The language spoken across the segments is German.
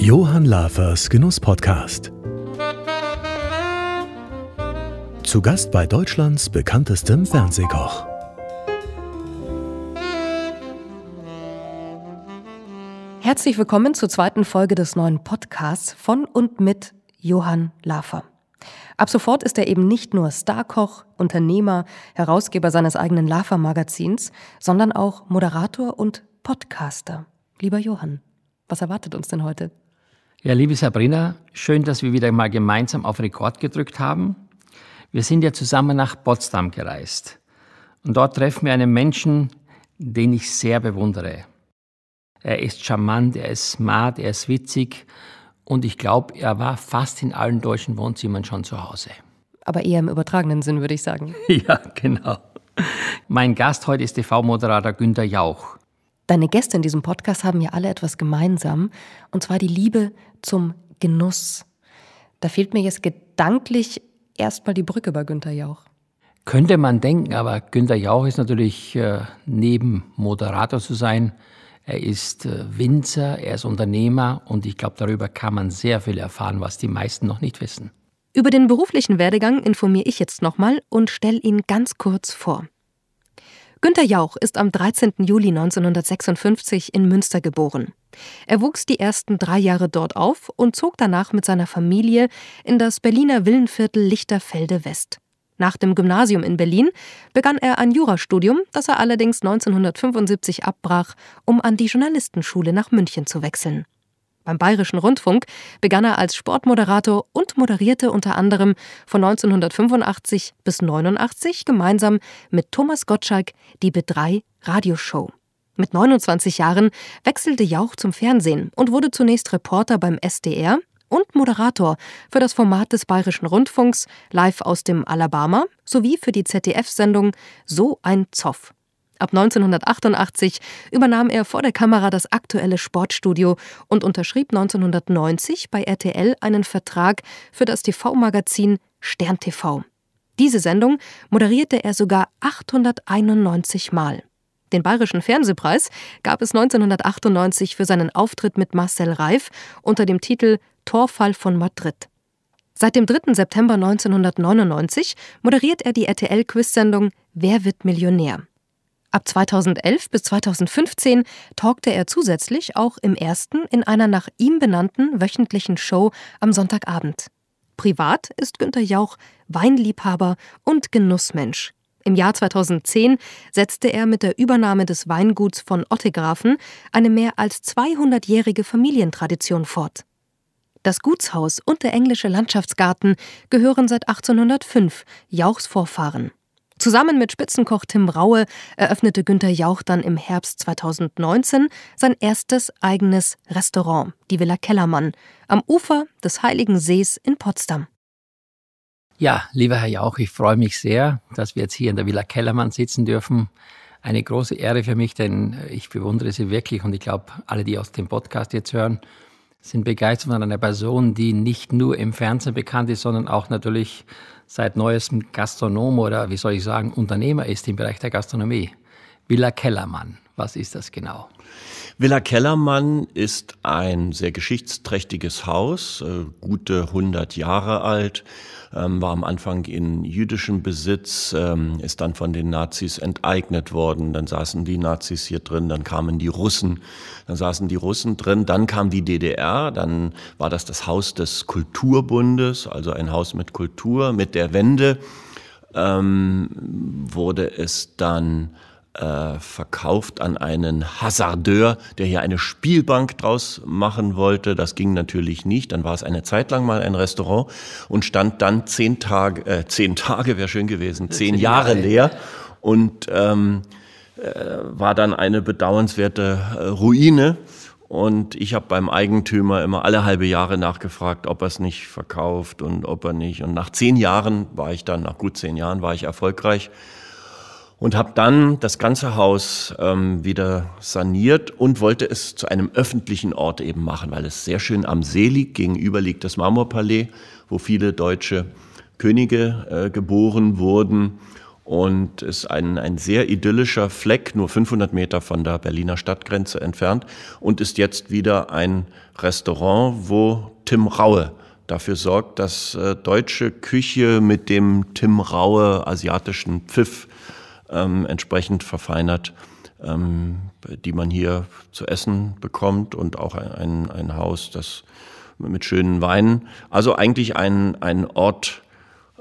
Johann Lafers Genusspodcast. Zu Gast bei Deutschlands bekanntestem Fernsehkoch. Herzlich willkommen zur zweiten Folge des neuen Podcasts von und mit Johann Lafer. Ab sofort ist er eben nicht nur Starkoch, Unternehmer, Herausgeber seines eigenen Lafer-Magazins, sondern auch Moderator und Podcaster. Lieber Johann, was erwartet uns denn heute? Ja, liebe Sabrina, schön, dass wir wieder mal gemeinsam auf Rekord gedrückt haben. Wir sind ja zusammen nach Potsdam gereist. Und dort treffen wir einen Menschen, den ich sehr bewundere. Er ist charmant, er ist smart, er ist witzig und ich glaube, er war fast in allen deutschen Wohnzimmern schon zu Hause. Aber eher im übertragenen Sinn, würde ich sagen. ja, genau. Mein Gast heute ist TV-Moderator Günter Jauch. Deine Gäste in diesem Podcast haben ja alle etwas gemeinsam, und zwar die Liebe zum Genuss. Da fehlt mir jetzt gedanklich erstmal die Brücke bei Günter Jauch. Könnte man denken, aber Günter Jauch ist natürlich äh, neben Moderator zu sein, er ist äh, Winzer, er ist Unternehmer und ich glaube, darüber kann man sehr viel erfahren, was die meisten noch nicht wissen. Über den beruflichen Werdegang informiere ich jetzt nochmal und stelle ihn ganz kurz vor. Günter Jauch ist am 13. Juli 1956 in Münster geboren. Er wuchs die ersten drei Jahre dort auf und zog danach mit seiner Familie in das Berliner Villenviertel Lichterfelde West. Nach dem Gymnasium in Berlin begann er ein Jurastudium, das er allerdings 1975 abbrach, um an die Journalistenschule nach München zu wechseln. Beim Bayerischen Rundfunk begann er als Sportmoderator und moderierte unter anderem von 1985 bis 1989 gemeinsam mit Thomas Gottschalk die B3 Radioshow. Mit 29 Jahren wechselte Jauch zum Fernsehen und wurde zunächst Reporter beim SDR und Moderator für das Format des Bayerischen Rundfunks Live aus dem Alabama sowie für die ZDF-Sendung So ein Zoff. Ab 1988 übernahm er vor der Kamera das aktuelle Sportstudio und unterschrieb 1990 bei RTL einen Vertrag für das TV-Magazin Stern TV. Diese Sendung moderierte er sogar 891 Mal. Den Bayerischen Fernsehpreis gab es 1998 für seinen Auftritt mit Marcel Reif unter dem Titel Torfall von Madrid. Seit dem 3. September 1999 moderiert er die RTL-Quiz-Sendung Wer wird Millionär? Ab 2011 bis 2015 talkte er zusätzlich auch im ersten in einer nach ihm benannten wöchentlichen Show am Sonntagabend. Privat ist Günter Jauch Weinliebhaber und Genussmensch. Im Jahr 2010 setzte er mit der Übernahme des Weinguts von Ottegrafen eine mehr als 200-jährige Familientradition fort. Das Gutshaus und der englische Landschaftsgarten gehören seit 1805 Jauchs Vorfahren. Zusammen mit Spitzenkoch Tim Raue eröffnete Günter Jauch dann im Herbst 2019 sein erstes eigenes Restaurant, die Villa Kellermann, am Ufer des Heiligen Sees in Potsdam. Ja, lieber Herr Jauch, ich freue mich sehr, dass wir jetzt hier in der Villa Kellermann sitzen dürfen. Eine große Ehre für mich, denn ich bewundere Sie wirklich und ich glaube, alle, die aus dem Podcast jetzt hören, sind begeistert von einer Person, die nicht nur im Fernsehen bekannt ist, sondern auch natürlich seit neuestem Gastronom oder wie soll ich sagen, Unternehmer ist im Bereich der Gastronomie. Willa Kellermann. Was ist das genau? Villa Kellermann ist ein sehr geschichtsträchtiges Haus, äh, gute 100 Jahre alt, ähm, war am Anfang in jüdischem Besitz, ähm, ist dann von den Nazis enteignet worden. Dann saßen die Nazis hier drin, dann kamen die Russen, dann saßen die Russen drin, dann kam die DDR, dann war das das Haus des Kulturbundes, also ein Haus mit Kultur, mit der Wende. Ähm, wurde es dann äh, verkauft an einen Hasardeur, der hier eine Spielbank draus machen wollte. Das ging natürlich nicht. Dann war es eine Zeit lang mal ein Restaurant und stand dann zehn Tage, äh, zehn Tage wäre schön gewesen, zehn, Jahre, Jahre leer und ähm, äh, war dann eine bedauernswerte äh, Ruine. Und ich habe beim Eigentümer immer alle halbe Jahre nachgefragt, ob er es nicht verkauft und ob er nicht. Und nach zehn Jahren war ich dann, nach gut zehn Jahren war ich erfolgreich und habe dann das ganze Haus ähm, wieder saniert und wollte es zu einem öffentlichen Ort eben machen, weil es sehr schön am See liegt. Gegenüber liegt das Marmorpalais, wo viele deutsche Könige äh, geboren wurden und ist ein, ein sehr idyllischer Fleck, nur 500 Meter von der Berliner Stadtgrenze entfernt und ist jetzt wieder ein Restaurant, wo Tim Raue dafür sorgt, dass äh, deutsche Küche mit dem Tim Raue asiatischen Pfiff ähm, entsprechend verfeinert, ähm, die man hier zu essen bekommt und auch ein, ein Haus, das mit schönen Weinen. Also eigentlich ein, ein Ort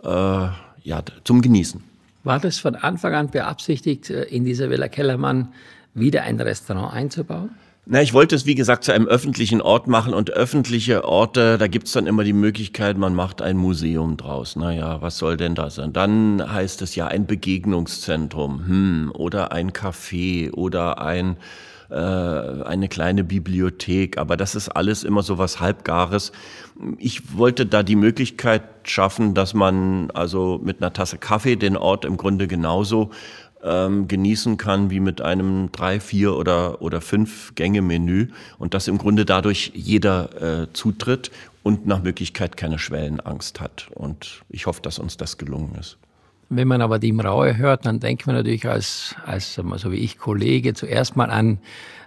äh, ja, zum Genießen. War das von Anfang an beabsichtigt, äh, in dieser Villa Kellermann wieder ein Restaurant einzubauen? Na, ich wollte es, wie gesagt, zu einem öffentlichen Ort machen und öffentliche Orte, da gibt's dann immer die Möglichkeit, man macht ein Museum draus. Naja, was soll denn das sein? Dann heißt es ja ein Begegnungszentrum hm, oder ein Café oder ein äh, eine kleine Bibliothek, aber das ist alles immer so was Halbgares. Ich wollte da die Möglichkeit schaffen, dass man also mit einer Tasse Kaffee den Ort im Grunde genauso ähm, genießen kann, wie mit einem drei, vier oder, oder fünf Gänge-Menü und dass im Grunde dadurch jeder äh, zutritt und nach Möglichkeit keine Schwellenangst hat. Und ich hoffe, dass uns das gelungen ist. Wenn man aber die Mraue hört, dann denkt man natürlich als, als so wie ich Kollege zuerst mal an,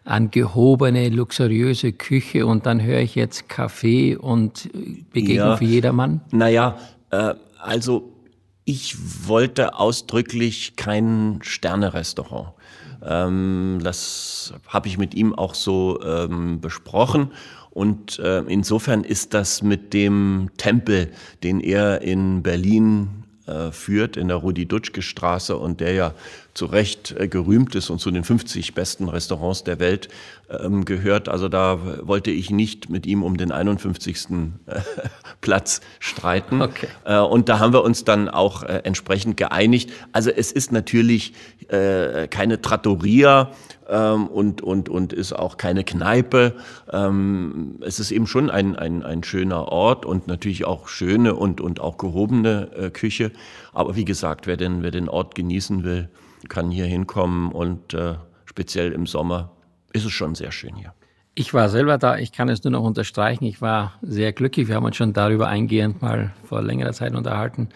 an gehobene, luxuriöse Küche und dann höre ich jetzt Kaffee und Begegnung ja, für jedermann. Naja, äh, also ich wollte ausdrücklich kein Sterne-Restaurant. Ähm, das habe ich mit ihm auch so ähm, besprochen. Und äh, insofern ist das mit dem Tempel, den er in Berlin äh, führt, in der Rudi-Dutschke-Straße und der ja zu Recht äh, gerühmt ist und zu den 50 besten Restaurants der Welt ähm, gehört. Also da wollte ich nicht mit ihm um den 51. Äh, Platz streiten. Okay. Äh, und da haben wir uns dann auch entsprechend geeinigt. Also es ist natürlich keine Trattoria ähm, und, und, und ist auch keine Kneipe. Ähm, es ist eben schon ein, ein, ein schöner Ort und natürlich auch schöne und, und auch gehobene Küche. Aber wie gesagt, wer den, wer den Ort genießen will, kann hier hinkommen und äh, speziell im Sommer ist es schon sehr schön hier. Ich war selber da, ich kann es nur noch unterstreichen. Ich war sehr glücklich. Wir haben uns schon darüber eingehend mal vor längerer Zeit unterhalten,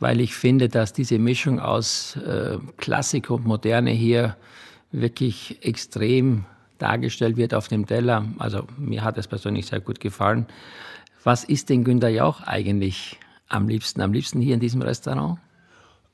weil ich finde, dass diese Mischung aus äh, Klassik und Moderne hier wirklich extrem dargestellt wird auf dem Teller. Also mir hat es persönlich sehr gut gefallen. Was ist denn Günter Jauch eigentlich am liebsten? Am liebsten hier in diesem Restaurant?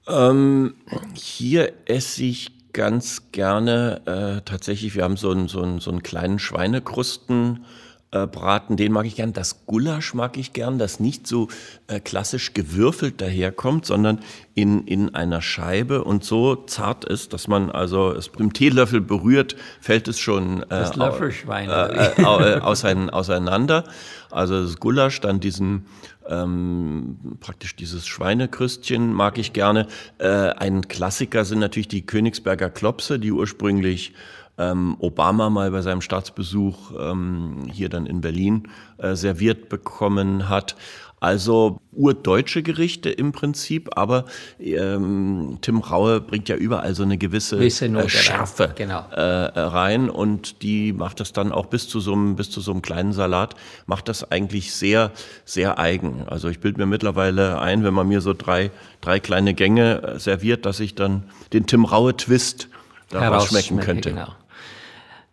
Ähm, hier esse ich ganz gerne äh, tatsächlich, wir haben so einen, so einen, so einen kleinen Schweinekrusten. Äh, Braten, den mag ich gern. Das Gulasch mag ich gern, das nicht so äh, klassisch gewürfelt daherkommt, sondern in, in einer Scheibe und so zart ist, dass man also es mit dem Teelöffel berührt, fällt es schon äh, das Löffelschwein, äh, äh, äh auseinander. Also das Gulasch, dann diesen ähm, praktisch dieses Schweinekrüstchen mag ich gerne. Äh, ein Klassiker sind natürlich die Königsberger Klopse, die ursprünglich ähm, Obama mal bei seinem Staatsbesuch ähm, hier dann in Berlin äh, serviert bekommen hat. Also urdeutsche Gerichte im Prinzip, aber ähm, Tim Raue bringt ja überall so eine gewisse äh, Schärfe genau. Äh, äh, rein und die macht das dann auch bis zu so einem, bis zu so einem kleinen Salat, macht das eigentlich sehr, sehr eigen. Also ich bilde mir mittlerweile ein, wenn man mir so drei, drei kleine Gänge äh, serviert, dass ich dann den Tim Raue-Twist daraus schmecken könnte. Genau.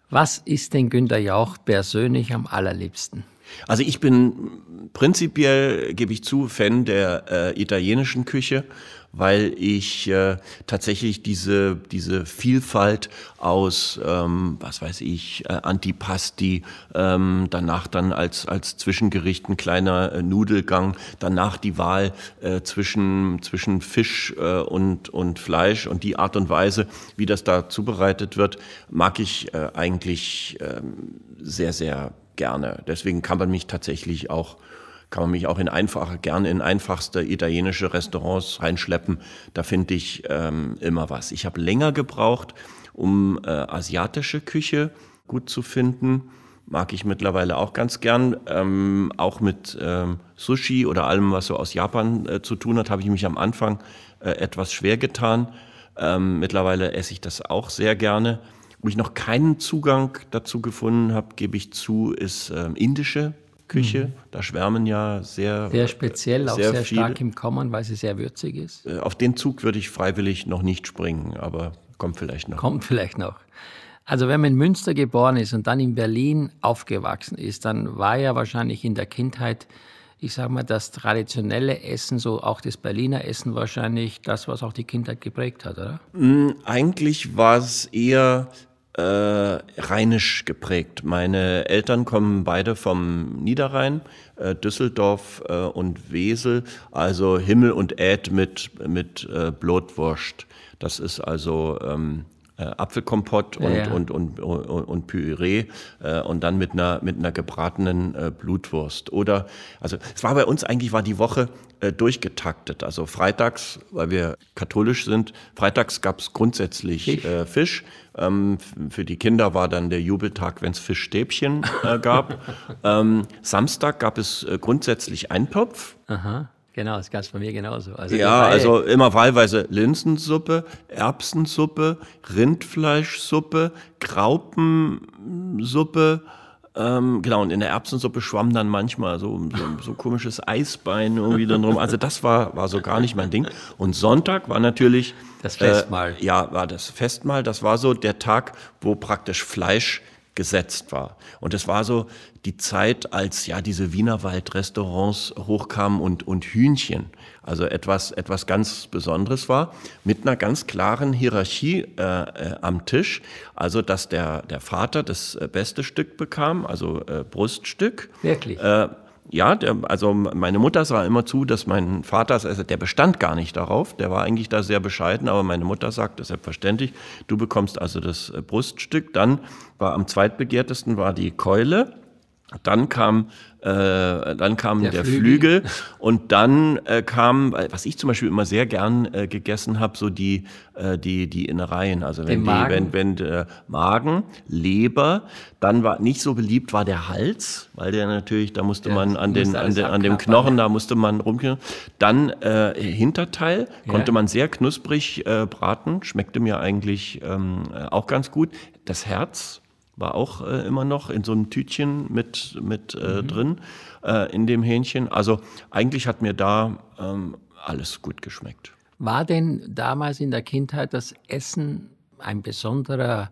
Was ist denn Günter Jauch persönlich am allerliebsten? Also ich bin prinzipiell, gebe ich zu, Fan der äh, italienischen Küche, weil ich äh, tatsächlich diese, diese Vielfalt aus, ähm, was weiß ich, äh, Antipasti, ähm, danach dann als, als Zwischengericht ein kleiner äh, Nudelgang, danach die Wahl äh, zwischen, zwischen Fisch äh, und, und Fleisch und die Art und Weise, wie das da zubereitet wird, mag ich äh, eigentlich äh, sehr, sehr gerne. Deswegen kann man mich tatsächlich auch kann man mich auch in einfache, gerne in einfachste italienische Restaurants reinschleppen. Da finde ich ähm, immer was. Ich habe länger gebraucht, um äh, asiatische Küche gut zu finden. Mag ich mittlerweile auch ganz gern. Ähm, auch mit ähm, Sushi oder allem, was so aus Japan äh, zu tun hat, habe ich mich am Anfang äh, etwas schwer getan. Ähm, mittlerweile esse ich das auch sehr gerne. Wo ich noch keinen Zugang dazu gefunden habe, gebe ich zu, ist ähm, indische Küche. Mhm. Da schwärmen ja sehr. Sehr speziell, sehr auch sehr viele. stark im Kommen, weil sie sehr würzig ist. Äh, auf den Zug würde ich freiwillig noch nicht springen, aber kommt vielleicht noch. Kommt vielleicht noch. Also wenn man in Münster geboren ist und dann in Berlin aufgewachsen ist, dann war ja wahrscheinlich in der Kindheit, ich sage mal, das traditionelle Essen, so auch das Berliner Essen wahrscheinlich das, was auch die Kindheit geprägt hat, oder? Hm, eigentlich war es eher äh, rheinisch geprägt. Meine Eltern kommen beide vom Niederrhein, äh, Düsseldorf äh, und Wesel, also Himmel und Äd mit, mit äh, Blutwurst. Das ist also ähm, äh, Apfelkompott und, ja, und, Und, und, und, Püree äh, und dann mit einer, mit einer gebratenen äh, Blutwurst. Oder, also es war bei uns eigentlich, war die Woche äh, durchgetaktet. Also freitags, weil wir katholisch sind, freitags gab es grundsätzlich Fisch. Äh, Fisch. Ähm, für die Kinder war dann der Jubeltag, wenn es Fischstäbchen äh, gab. ähm, Samstag gab es grundsätzlich Eintopf. Aha. Genau, das gab es bei mir genauso. Also ja, also immer wahlweise Linsensuppe, Erbsensuppe, Rindfleischsuppe, Graupensuppe. Ähm, genau, und in der Erbsensuppe schwamm dann manchmal so, so, so komisches Eisbein irgendwie dann rum. Also das war, war so gar nicht mein Ding. Und Sonntag war natürlich... Das Festmahl. Äh, ja, war das Festmahl. Das war so der Tag, wo praktisch Fleisch gesetzt war. Und es war so die Zeit, als ja diese Wienerwald-Restaurants hochkamen und, und Hühnchen, also etwas, etwas ganz Besonderes war, mit einer ganz klaren Hierarchie äh, äh, am Tisch. Also, dass der, der Vater das äh, beste Stück bekam, also äh, Bruststück. Wirklich. Äh, ja, der, also meine Mutter sah immer zu, dass mein Vater, also der bestand gar nicht darauf, der war eigentlich da sehr bescheiden, aber meine Mutter sagte selbstverständlich, du bekommst also das äh, Bruststück. Dann war am zweitbegehrtesten war die Keule dann kam, äh, dann kam der, der Flügel. Flügel. und dann äh, kam, was ich zum Beispiel immer sehr gern äh, gegessen habe, so die, äh, die, die Innereien. Also wenn, die, wenn, wenn der Magen, Leber, dann war nicht so beliebt war der Hals, weil der natürlich, da musste ja, man an, den, an, den, an dem Knochen, da musste man rumknurren. Dann äh, Hinterteil, ja. konnte man sehr knusprig äh, braten, schmeckte mir eigentlich ähm, äh, auch ganz gut. Das Herz war auch äh, immer noch in so einem Tütchen mit, mit äh, mhm. drin, äh, in dem Hähnchen. Also eigentlich hat mir da ähm, alles gut geschmeckt. War denn damals in der Kindheit das Essen ein besonderer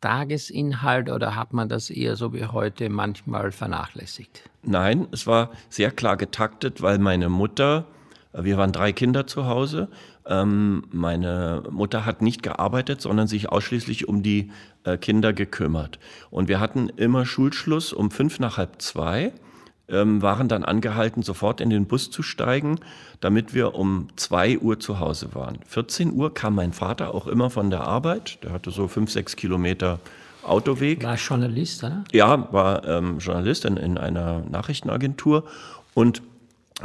Tagesinhalt oder hat man das eher so wie heute manchmal vernachlässigt? Nein, es war sehr klar getaktet, weil meine Mutter, wir waren drei Kinder zu Hause ähm, meine Mutter hat nicht gearbeitet, sondern sich ausschließlich um die äh, Kinder gekümmert. Und wir hatten immer Schulschluss um fünf nach halb zwei ähm, waren dann angehalten, sofort in den Bus zu steigen, damit wir um zwei Uhr zu Hause waren. 14 Uhr kam mein Vater auch immer von der Arbeit. Der hatte so fünf, sechs Kilometer Autoweg. War Journalist, oder? Ja, war ähm, Journalist in, in einer Nachrichtenagentur. Und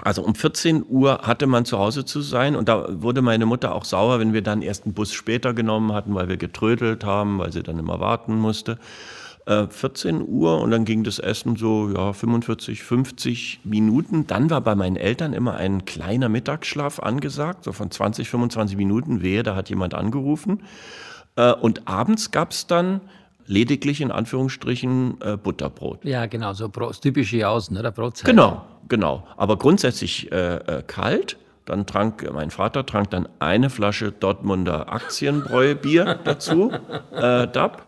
also um 14 Uhr hatte man zu Hause zu sein und da wurde meine Mutter auch sauer, wenn wir dann erst einen Bus später genommen hatten, weil wir getrödelt haben, weil sie dann immer warten musste. Äh, 14 Uhr und dann ging das Essen so ja 45, 50 Minuten. Dann war bei meinen Eltern immer ein kleiner Mittagsschlaf angesagt, so von 20, 25 Minuten. Wehe, da hat jemand angerufen. Äh, und abends gab es dann lediglich in Anführungsstrichen äh, Butterbrot. Ja, genau, so das typische Jausen, oder? Brotzeit. Genau, genau. Aber grundsätzlich äh, äh, kalt. Dann trank mein Vater trank dann eine Flasche Dortmunder Aktienbräubier dazu, äh, DAB.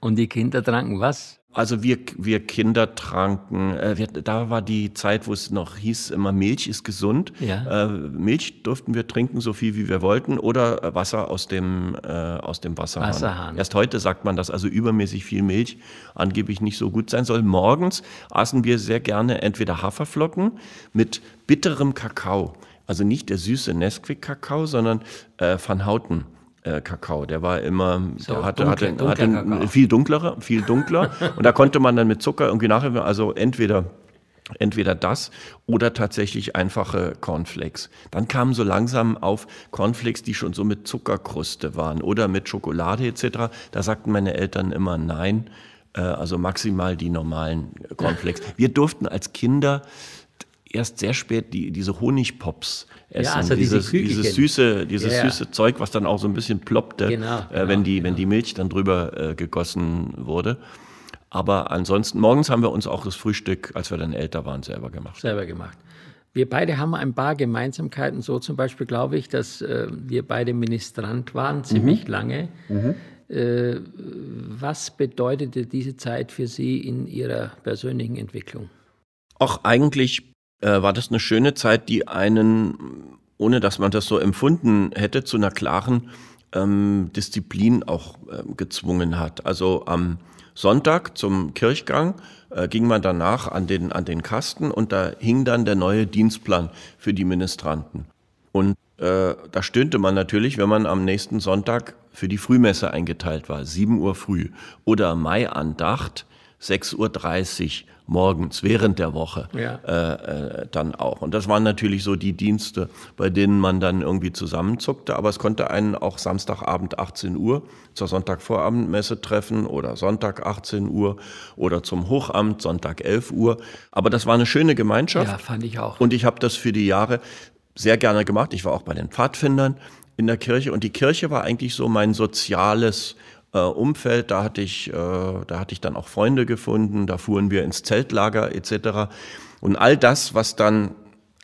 Und die Kinder tranken was? Also wir, wir Kinder tranken, äh, wir, da war die Zeit, wo es noch hieß, immer Milch ist gesund. Ja. Äh, Milch durften wir trinken, so viel wie wir wollten, oder äh, Wasser aus dem, äh, aus dem Wasserhahn. Wasserhahn. Erst heute sagt man, dass also übermäßig viel Milch angeblich nicht so gut sein soll. Morgens aßen wir sehr gerne entweder Haferflocken mit bitterem Kakao. Also nicht der süße Nesquik-Kakao, sondern äh, Van Houten äh, Kakao. Der war immer, so, der hatte, dunkle, hatte, hatte viel dunklerer, viel dunkler. und da konnte man dann mit Zucker irgendwie nachher, also entweder Entweder das oder tatsächlich einfache Cornflakes. Dann kamen so langsam auf Cornflakes, die schon so mit Zuckerkruste waren oder mit Schokolade etc. Da sagten meine Eltern immer nein, äh, also maximal die normalen Cornflakes. Wir durften als Kinder erst sehr spät die, diese Honigpops essen. Ja, also dieses, diese dieses süße, dieses ja, süße Zeug, was dann auch so ein bisschen ploppte, genau, äh, wenn, genau, die, genau. wenn die Milch dann drüber äh, gegossen wurde. Aber ansonsten, morgens haben wir uns auch das Frühstück, als wir dann älter waren, selber gemacht. Selber gemacht. Wir beide haben ein paar Gemeinsamkeiten. So zum Beispiel glaube ich, dass äh, wir beide Ministrant waren, mhm. ziemlich mhm. lange. Mhm. Äh, was bedeutete diese Zeit für Sie in Ihrer persönlichen Entwicklung? Auch eigentlich äh, war das eine schöne Zeit, die einen, ohne dass man das so empfunden hätte, zu einer klaren ähm, Disziplin auch äh, gezwungen hat. Also am Sonntag zum Kirchgang äh, ging man danach an den, an den Kasten und da hing dann der neue Dienstplan für die Ministranten. Und äh, da stöhnte man natürlich, wenn man am nächsten Sonntag für die Frühmesse eingeteilt war, 7 Uhr früh. Oder Maiandacht, 6.30 Uhr morgens während der Woche ja. äh, äh, dann auch. Und das waren natürlich so die Dienste, bei denen man dann irgendwie zusammenzuckte. Aber es konnte einen auch Samstagabend 18 Uhr zur Sonntagvorabendmesse treffen oder Sonntag 18 Uhr oder zum Hochamt Sonntag 11 Uhr. Aber das war eine schöne Gemeinschaft. Ja, fand ich auch. Und ich habe das für die Jahre sehr gerne gemacht. Ich war auch bei den Pfadfindern in der Kirche und die Kirche war eigentlich so mein soziales äh, Umfeld. Da hatte, ich, äh, da hatte ich dann auch Freunde gefunden, da fuhren wir ins Zeltlager etc. Und all das, was dann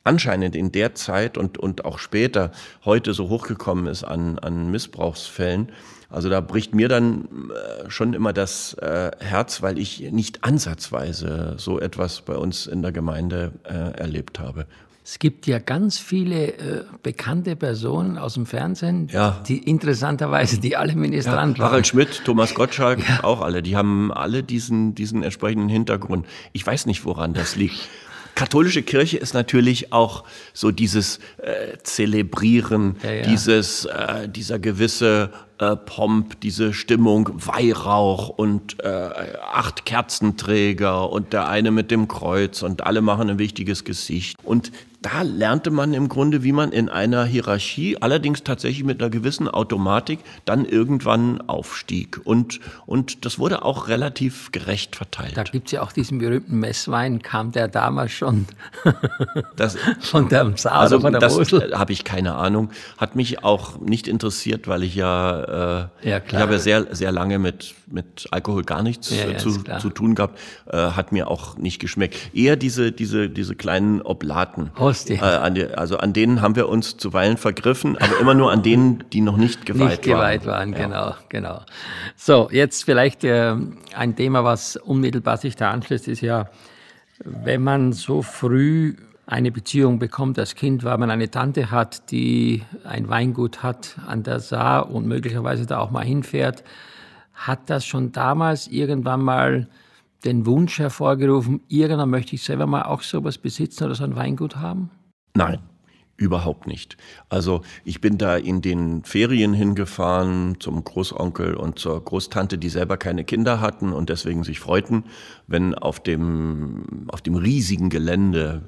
anscheinend in der Zeit und, und auch später heute so hochgekommen ist an, an Missbrauchsfällen, also da bricht mir dann äh, schon immer das äh, Herz, weil ich nicht ansatzweise so etwas bei uns in der Gemeinde äh, erlebt habe. Es gibt ja ganz viele äh, bekannte Personen aus dem Fernsehen, ja. die interessanterweise, die alle Ministranten ja, Harald Schmidt, Thomas Gottschalk, ja. auch alle. Die haben alle diesen, diesen entsprechenden Hintergrund. Ich weiß nicht, woran das liegt. katholische Kirche ist natürlich auch so dieses äh, Zelebrieren, ja, ja. dieses äh, dieser gewisse äh, Pomp, diese Stimmung, Weihrauch und äh, acht Kerzenträger und der eine mit dem Kreuz und alle machen ein wichtiges Gesicht und da lernte man im Grunde, wie man in einer Hierarchie, allerdings tatsächlich mit einer gewissen Automatik, dann irgendwann aufstieg. Und, und das wurde auch relativ gerecht verteilt. Da gibt es ja auch diesen berühmten Messwein, kam der damals schon das, von der Saar also, von der das habe ich keine Ahnung. Hat mich auch nicht interessiert, weil ich ja, äh, ja ich habe ja sehr, sehr lange mit, mit Alkohol gar nichts ja, ja, zu, zu tun gehabt. Äh, hat mir auch nicht geschmeckt. Eher diese, diese, diese kleinen Oblaten. Oh, bewusst. Äh, an die, also an denen haben wir uns zuweilen vergriffen, aber immer nur an denen, die noch nicht geweiht waren. Nicht geweiht waren, waren ja. genau, genau. So, jetzt vielleicht äh, ein Thema, was unmittelbar sich da anschließt, ist ja, wenn man so früh eine Beziehung bekommt als Kind, weil man eine Tante hat, die ein Weingut hat an der Saar und möglicherweise da auch mal hinfährt, hat das schon damals irgendwann mal den Wunsch hervorgerufen, irgendwann möchte ich selber mal auch sowas besitzen oder so ein Weingut haben? Nein, überhaupt nicht. Also ich bin da in den Ferien hingefahren zum Großonkel und zur Großtante, die selber keine Kinder hatten und deswegen sich freuten, wenn auf dem, auf dem riesigen Gelände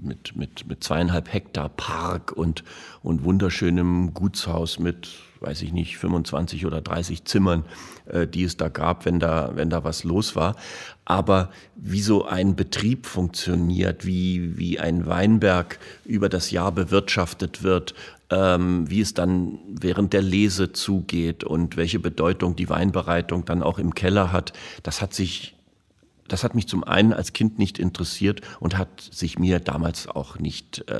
mit, mit, mit zweieinhalb Hektar Park und, und wunderschönem Gutshaus mit weiß ich nicht, 25 oder 30 Zimmern, äh, die es da gab, wenn da, wenn da was los war. Aber wie so ein Betrieb funktioniert, wie, wie ein Weinberg über das Jahr bewirtschaftet wird, ähm, wie es dann während der Lese zugeht und welche Bedeutung die Weinbereitung dann auch im Keller hat, das hat sich das hat mich zum einen als Kind nicht interessiert und hat sich mir damals auch nicht äh,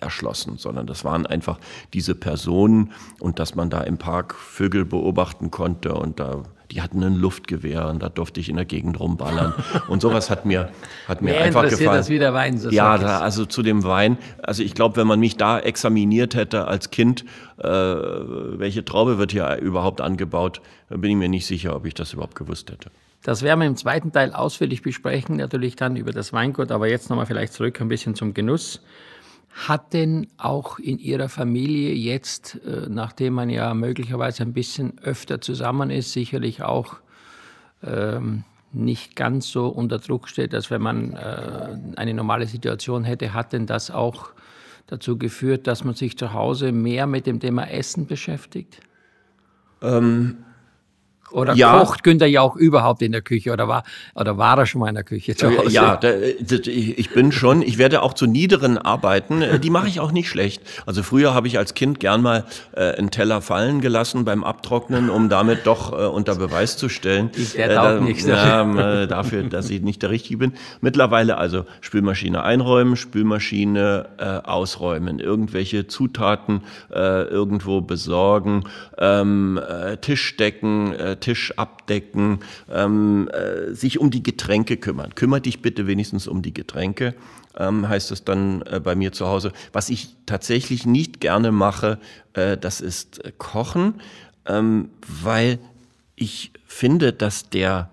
erschlossen, sondern das waren einfach diese Personen und dass man da im Park Vögel beobachten konnte und da die hatten ein Luftgewehr und da durfte ich in der Gegend rumballern. Und sowas hat mir, hat mir, mir einfach gefallen. Das wie der Wein, so ja, da, also zu dem Wein. Also ich glaube, wenn man mich da examiniert hätte als Kind, äh, welche Traube wird hier überhaupt angebaut, bin ich mir nicht sicher, ob ich das überhaupt gewusst hätte. Das werden wir im zweiten Teil ausführlich besprechen, natürlich dann über das Weingut, aber jetzt nochmal vielleicht zurück ein bisschen zum Genuss. Hat denn auch in Ihrer Familie jetzt, äh, nachdem man ja möglicherweise ein bisschen öfter zusammen ist, sicherlich auch ähm, nicht ganz so unter Druck steht, als wenn man äh, eine normale Situation hätte, hat denn das auch dazu geführt, dass man sich zu Hause mehr mit dem Thema Essen beschäftigt? Ähm, oder ja. kocht Günther ja auch überhaupt in der Küche oder war, oder war er schon mal in der Küche zu äh, Hause? Ja, da, äh, ich bin schon, ich werde auch zu niederen Arbeiten, äh, die mache ich auch nicht schlecht. Also früher habe ich als Kind gern mal äh, einen Teller fallen gelassen beim Abtrocknen, um damit doch äh, unter Beweis zu stellen. Ich werde äh, auch nichts dafür. dafür, dass ich nicht der Richtige bin. Mittlerweile also Spülmaschine einräumen, Spülmaschine ausräumen, irgendwelche Zutaten irgendwo besorgen, ähm, Tischdecken, Tisch abdecken, ähm, äh, sich um die Getränke kümmern. Kümmer dich bitte wenigstens um die Getränke, ähm, heißt es dann äh, bei mir zu Hause. Was ich tatsächlich nicht gerne mache, äh, das ist äh, Kochen, ähm, weil ich finde, dass der,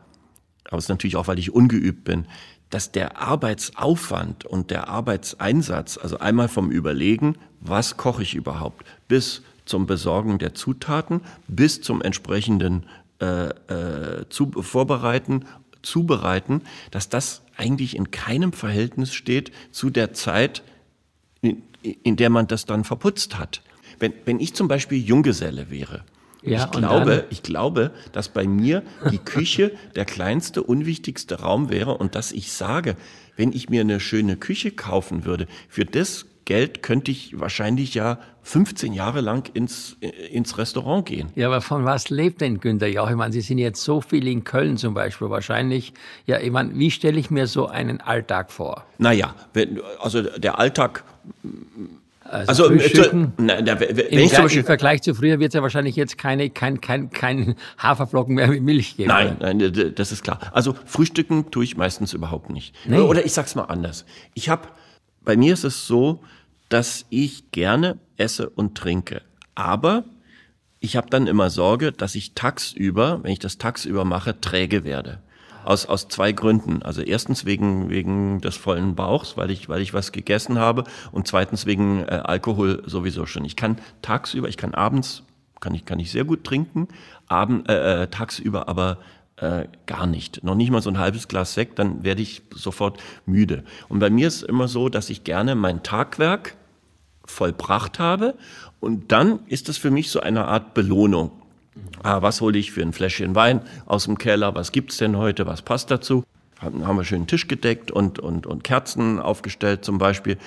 aber es ist natürlich auch, weil ich ungeübt bin, dass der Arbeitsaufwand und der Arbeitseinsatz, also einmal vom Überlegen, was koche ich überhaupt, bis zum Besorgen der Zutaten, bis zum entsprechenden äh, äh, zu, vorbereiten, zubereiten, dass das eigentlich in keinem Verhältnis steht zu der Zeit, in, in der man das dann verputzt hat. Wenn, wenn ich zum Beispiel Junggeselle wäre, ja, ich, glaube, ich glaube, dass bei mir die Küche der kleinste, unwichtigste Raum wäre und dass ich sage, wenn ich mir eine schöne Küche kaufen würde, für das Geld könnte ich wahrscheinlich ja 15 Jahre lang ins, ins Restaurant gehen. Ja, aber von was lebt denn Günter Jauch? Ich meine, Sie sind jetzt so viel in Köln zum Beispiel wahrscheinlich. Ja, ich meine, wie stelle ich mir so einen Alltag vor? Naja, wenn, also der Alltag also, also äh, frühstücken. Zu, wenn Im, ich zum Beispiel, Im Vergleich zu früher wird es ja wahrscheinlich jetzt keine kein, kein, kein Haferflocken mehr mit Milch geben. Nein, nein, das ist klar. Also frühstücken tue ich meistens überhaupt nicht. Nee. Oder ich sag's mal anders. Ich habe, bei mir ist es so, dass ich gerne esse und trinke. Aber ich habe dann immer Sorge, dass ich tagsüber, wenn ich das tagsüber mache, träge werde. Aus, aus zwei Gründen. Also erstens wegen, wegen des vollen Bauchs, weil ich, weil ich was gegessen habe und zweitens wegen äh, Alkohol sowieso schon. Ich kann tagsüber, ich kann abends, kann ich, kann ich sehr gut trinken, abend, äh, äh tagsüber aber äh, gar nicht. Noch nicht mal so ein halbes Glas Sekt, dann werde ich sofort müde. Und bei mir ist immer so, dass ich gerne mein Tagwerk vollbracht habe. Und dann ist das für mich so eine Art Belohnung. Ah, was hole ich für ein Fläschchen Wein aus dem Keller? Was gibt es denn heute? Was passt dazu? haben wir schön einen Tisch gedeckt und, und, und Kerzen aufgestellt zum Beispiel.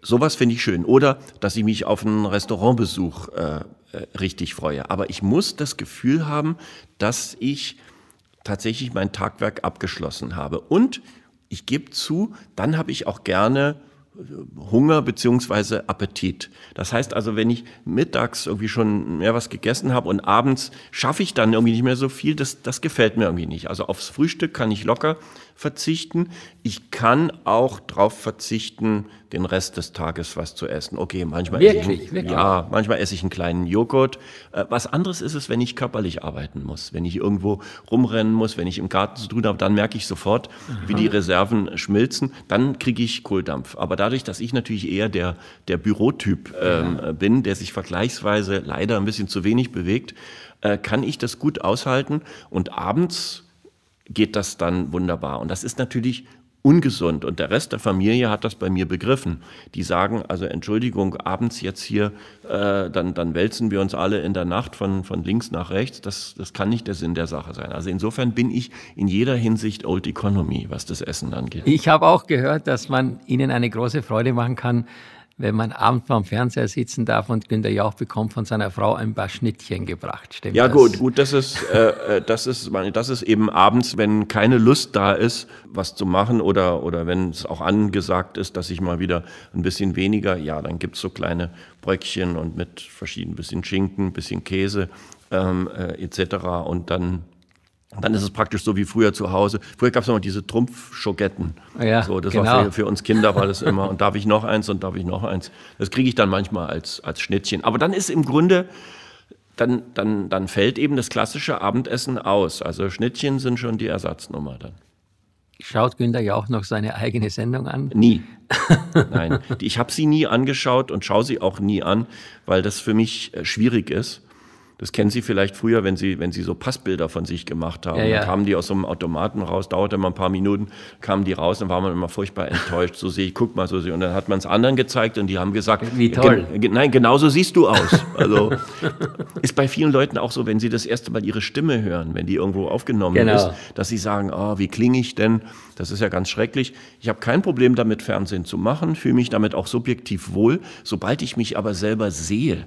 Sowas finde ich schön. Oder, dass ich mich auf einen Restaurantbesuch äh, äh, richtig freue. Aber ich muss das Gefühl haben, dass ich tatsächlich mein Tagwerk abgeschlossen habe. Und ich gebe zu, dann habe ich auch gerne Hunger beziehungsweise Appetit. Das heißt also, wenn ich mittags irgendwie schon mehr was gegessen habe und abends schaffe ich dann irgendwie nicht mehr so viel, das, das gefällt mir irgendwie nicht. Also aufs Frühstück kann ich locker verzichten. Ich kann auch darauf verzichten, den Rest des Tages was zu essen. Okay, manchmal, wirklich, esse, ich, Ja, manchmal esse ich einen kleinen Joghurt. Äh, was anderes ist es, wenn ich körperlich arbeiten muss, wenn ich irgendwo rumrennen muss, wenn ich im Garten zu tun habe, dann merke ich sofort, Aha. wie die mhm. Reserven schmilzen. Dann kriege ich Kohldampf. Aber dadurch, dass ich natürlich eher der, der Bürotyp ähm, ja. bin, der sich vergleichsweise leider ein bisschen zu wenig bewegt, äh, kann ich das gut aushalten und abends geht das dann wunderbar. Und das ist natürlich ungesund. Und der Rest der Familie hat das bei mir begriffen. Die sagen, also Entschuldigung, abends jetzt hier, äh, dann, dann wälzen wir uns alle in der Nacht von, von links nach rechts. Das, das kann nicht der Sinn der Sache sein. Also insofern bin ich in jeder Hinsicht Old Economy, was das Essen angeht. Ich habe auch gehört, dass man Ihnen eine große Freude machen kann, wenn man abends vorm Fernseher sitzen darf und Günter Jauch bekommt von seiner Frau ein paar Schnittchen gebracht. Stimmt ja, das? gut, gut, das ist, äh, äh das ist, das ist eben abends, wenn keine Lust da ist, was zu machen oder, oder wenn es auch angesagt ist, dass ich mal wieder ein bisschen weniger, ja, dann gibt es so kleine Bröckchen und mit verschiedenen bisschen Schinken, bisschen Käse ähm, äh, etc. Und dann dann ist es praktisch so wie früher zu Hause. Früher gab es immer diese Trumpfschoketten. Ja, so, das genau. war für, für, uns Kinder war das immer. Und darf ich noch eins und darf ich noch eins. Das kriege ich dann manchmal als, als Schnittchen. Aber dann ist im Grunde, dann, dann, dann fällt eben das klassische Abendessen aus. Also Schnittchen sind schon die Ersatznummer dann. Schaut Günther ja auch noch seine eigene Sendung an? Nie. Nein, ich habe sie nie angeschaut und schaue sie auch nie an, weil das für mich äh, schwierig ist das kennen Sie vielleicht früher, wenn Sie, wenn Sie so Passbilder von sich gemacht haben. Ja, ja. Dann kamen die aus so einem Automaten raus, dauerte immer ein paar Minuten, kamen die raus, dann war man immer furchtbar enttäuscht. So sehe ich, guck mal, so sehe ich. Und dann hat man es anderen gezeigt und die haben gesagt, wie toll. Gen, nein, genauso siehst du aus. Also ist bei vielen Leuten auch so, wenn sie das erste Mal ihre Stimme hören, wenn die irgendwo aufgenommen genau. ist, dass sie sagen, oh, wie klinge ich denn? Das ist ja ganz schrecklich. Ich habe kein Problem damit, Fernsehen zu machen, fühle mich damit auch subjektiv wohl. Sobald ich mich aber selber sehe,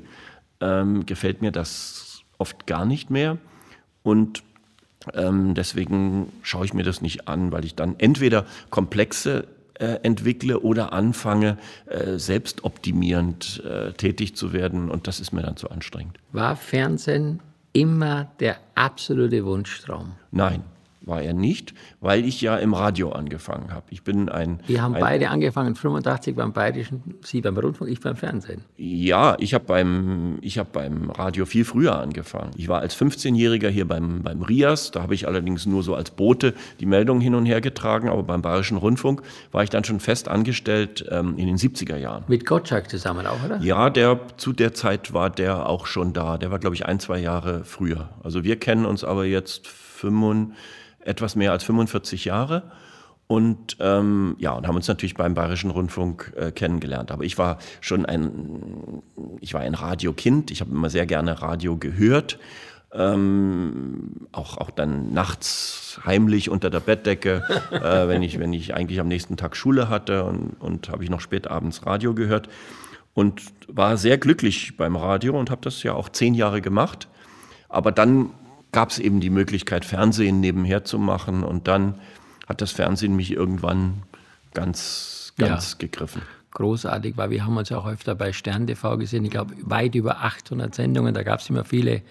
ähm, gefällt mir das oft gar nicht mehr. Und ähm, deswegen schaue ich mir das nicht an, weil ich dann entweder komplexe äh, entwickle oder anfange, äh, selbstoptimierend äh, tätig zu werden. Und das ist mir dann zu anstrengend. War Fernsehen immer der absolute Wunschtraum? Nein, war er nicht, weil ich ja im Radio angefangen habe. Ich bin ein. Wir haben ein, beide angefangen, 85 beim Bayerischen, Sie beim Rundfunk, ich beim Fernsehen. Ja, ich habe beim, hab beim Radio viel früher angefangen. Ich war als 15-Jähriger hier beim, beim RIAS, da habe ich allerdings nur so als Bote die Meldungen hin und her getragen, aber beim Bayerischen Rundfunk war ich dann schon fest angestellt ähm, in den 70er Jahren. Mit Gottschalk zusammen auch, oder? Ja, der zu der Zeit war der auch schon da. Der war, glaube ich, ein, zwei Jahre früher. Also wir kennen uns aber jetzt 25 etwas mehr als 45 Jahre. Und ähm, ja, und haben uns natürlich beim Bayerischen Rundfunk äh, kennengelernt. Aber ich war schon ein, ich war ein Radiokind. Ich habe immer sehr gerne Radio gehört. Ähm, auch, auch dann nachts heimlich unter der Bettdecke, äh, wenn, ich, wenn ich eigentlich am nächsten Tag Schule hatte und, und habe ich noch spät abends Radio gehört und war sehr glücklich beim Radio und habe das ja auch zehn Jahre gemacht. Aber dann gab es eben die Möglichkeit, Fernsehen nebenher zu machen. Und dann hat das Fernsehen mich irgendwann ganz, ganz ja. gegriffen großartig weil Wir haben uns auch öfter bei Stern TV gesehen. Ich glaube, weit über 800 Sendungen. Da gab es immer viele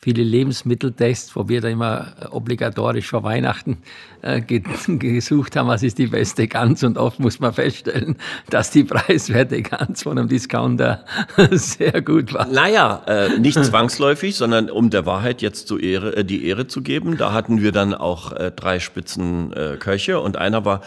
viele Lebensmitteltests, wo wir da immer äh, obligatorisch vor Weihnachten äh, gesucht haben, was ist die beste Gans. Und oft muss man feststellen, dass die preiswerte Gans von einem Discounter sehr gut war. Naja, äh, nicht zwangsläufig, sondern um der Wahrheit jetzt zu Ehre, äh, die Ehre zu geben. Da hatten wir dann auch äh, drei Spitzenköche äh, Köche und einer war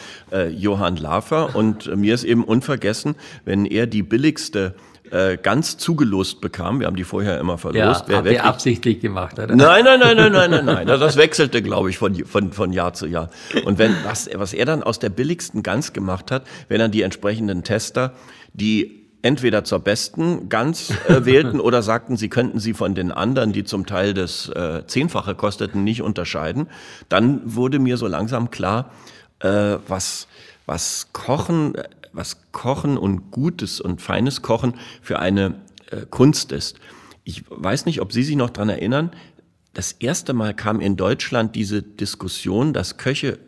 Johann Lafer. Und mir ist eben unvergessen, wenn er die billigste äh, ganz zugelost bekam. Wir haben die vorher immer verlost. Ja, Wer absichtlich gemacht, hat. Nein, nein, nein, nein, nein, nein, nein. Also das wechselte, glaube ich, von, von, von Jahr zu Jahr. Und wenn was, was er dann aus der billigsten Gans gemacht hat, wenn dann die entsprechenden Tester, die entweder zur besten Gans äh, wählten oder sagten, sie könnten sie von den anderen, die zum Teil das äh, Zehnfache kosteten, nicht unterscheiden. Dann wurde mir so langsam klar, äh, was, was Kochen was Kochen und gutes und feines Kochen für eine äh, Kunst ist. Ich weiß nicht, ob Sie sich noch dran erinnern, das erste Mal kam in Deutschland diese Diskussion, dass Köche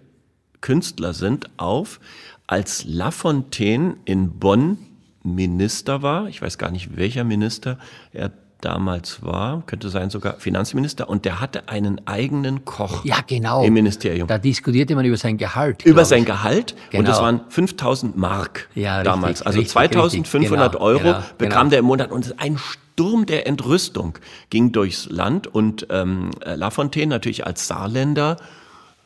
Künstler sind, auf, als Lafontaine in Bonn Minister war. Ich weiß gar nicht, welcher Minister. Er damals war, könnte sein sogar Finanzminister, und der hatte einen eigenen Koch ja, genau. im Ministerium. Da diskutierte man über sein Gehalt. Über sein Gehalt genau. und das genau. waren 5000 Mark ja, damals. Richtig, also richtig, genau, Euro genau, bekam genau. der im Monat und ein Sturm der Entrüstung ging durchs Land und ähm, äh, Lafontaine natürlich als Saarländer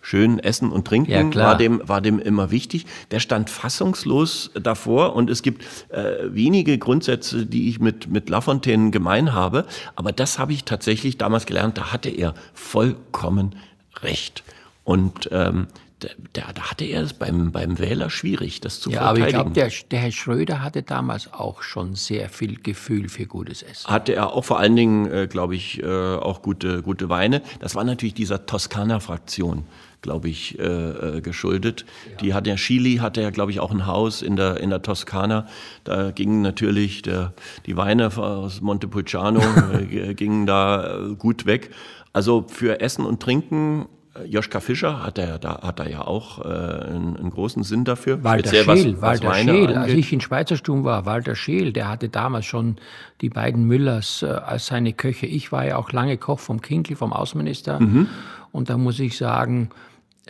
schön Essen und Trinken ja, war, dem, war dem immer wichtig. Der stand fassungslos davor und es gibt äh, wenige Grundsätze, die ich mit, mit Lafontaine gemein habe, aber das habe ich tatsächlich damals gelernt, da hatte er vollkommen recht. Und ähm, da, da, hatte er es beim, beim Wähler schwierig, das zu ja, verteidigen. Ja, aber ich glaube, der, der, Herr Schröder hatte damals auch schon sehr viel Gefühl für gutes Essen. Hatte er auch vor allen Dingen, äh, glaube ich, äh, auch gute, gute Weine. Das war natürlich dieser Toskana-Fraktion glaube ich, äh, äh, geschuldet. Ja. Die hat ja Chili, hatte ja, glaube ich, auch ein Haus in der, in der Toskana. Da gingen natürlich der, die Weine aus Montepulciano äh, gingen da äh, gut weg. Also für Essen und Trinken Joschka Fischer hat er, da hat er ja auch äh, einen, einen, großen Sinn dafür. Walter Speziell, Scheel, was, was Walter Scheel, also angeht. als ich in Schweizerstuhl war, Walter Scheel, der hatte damals schon die beiden Müllers äh, als seine Köche. Ich war ja auch lange Koch vom Kinkel, vom Außenminister. Mhm. Und da muss ich sagen,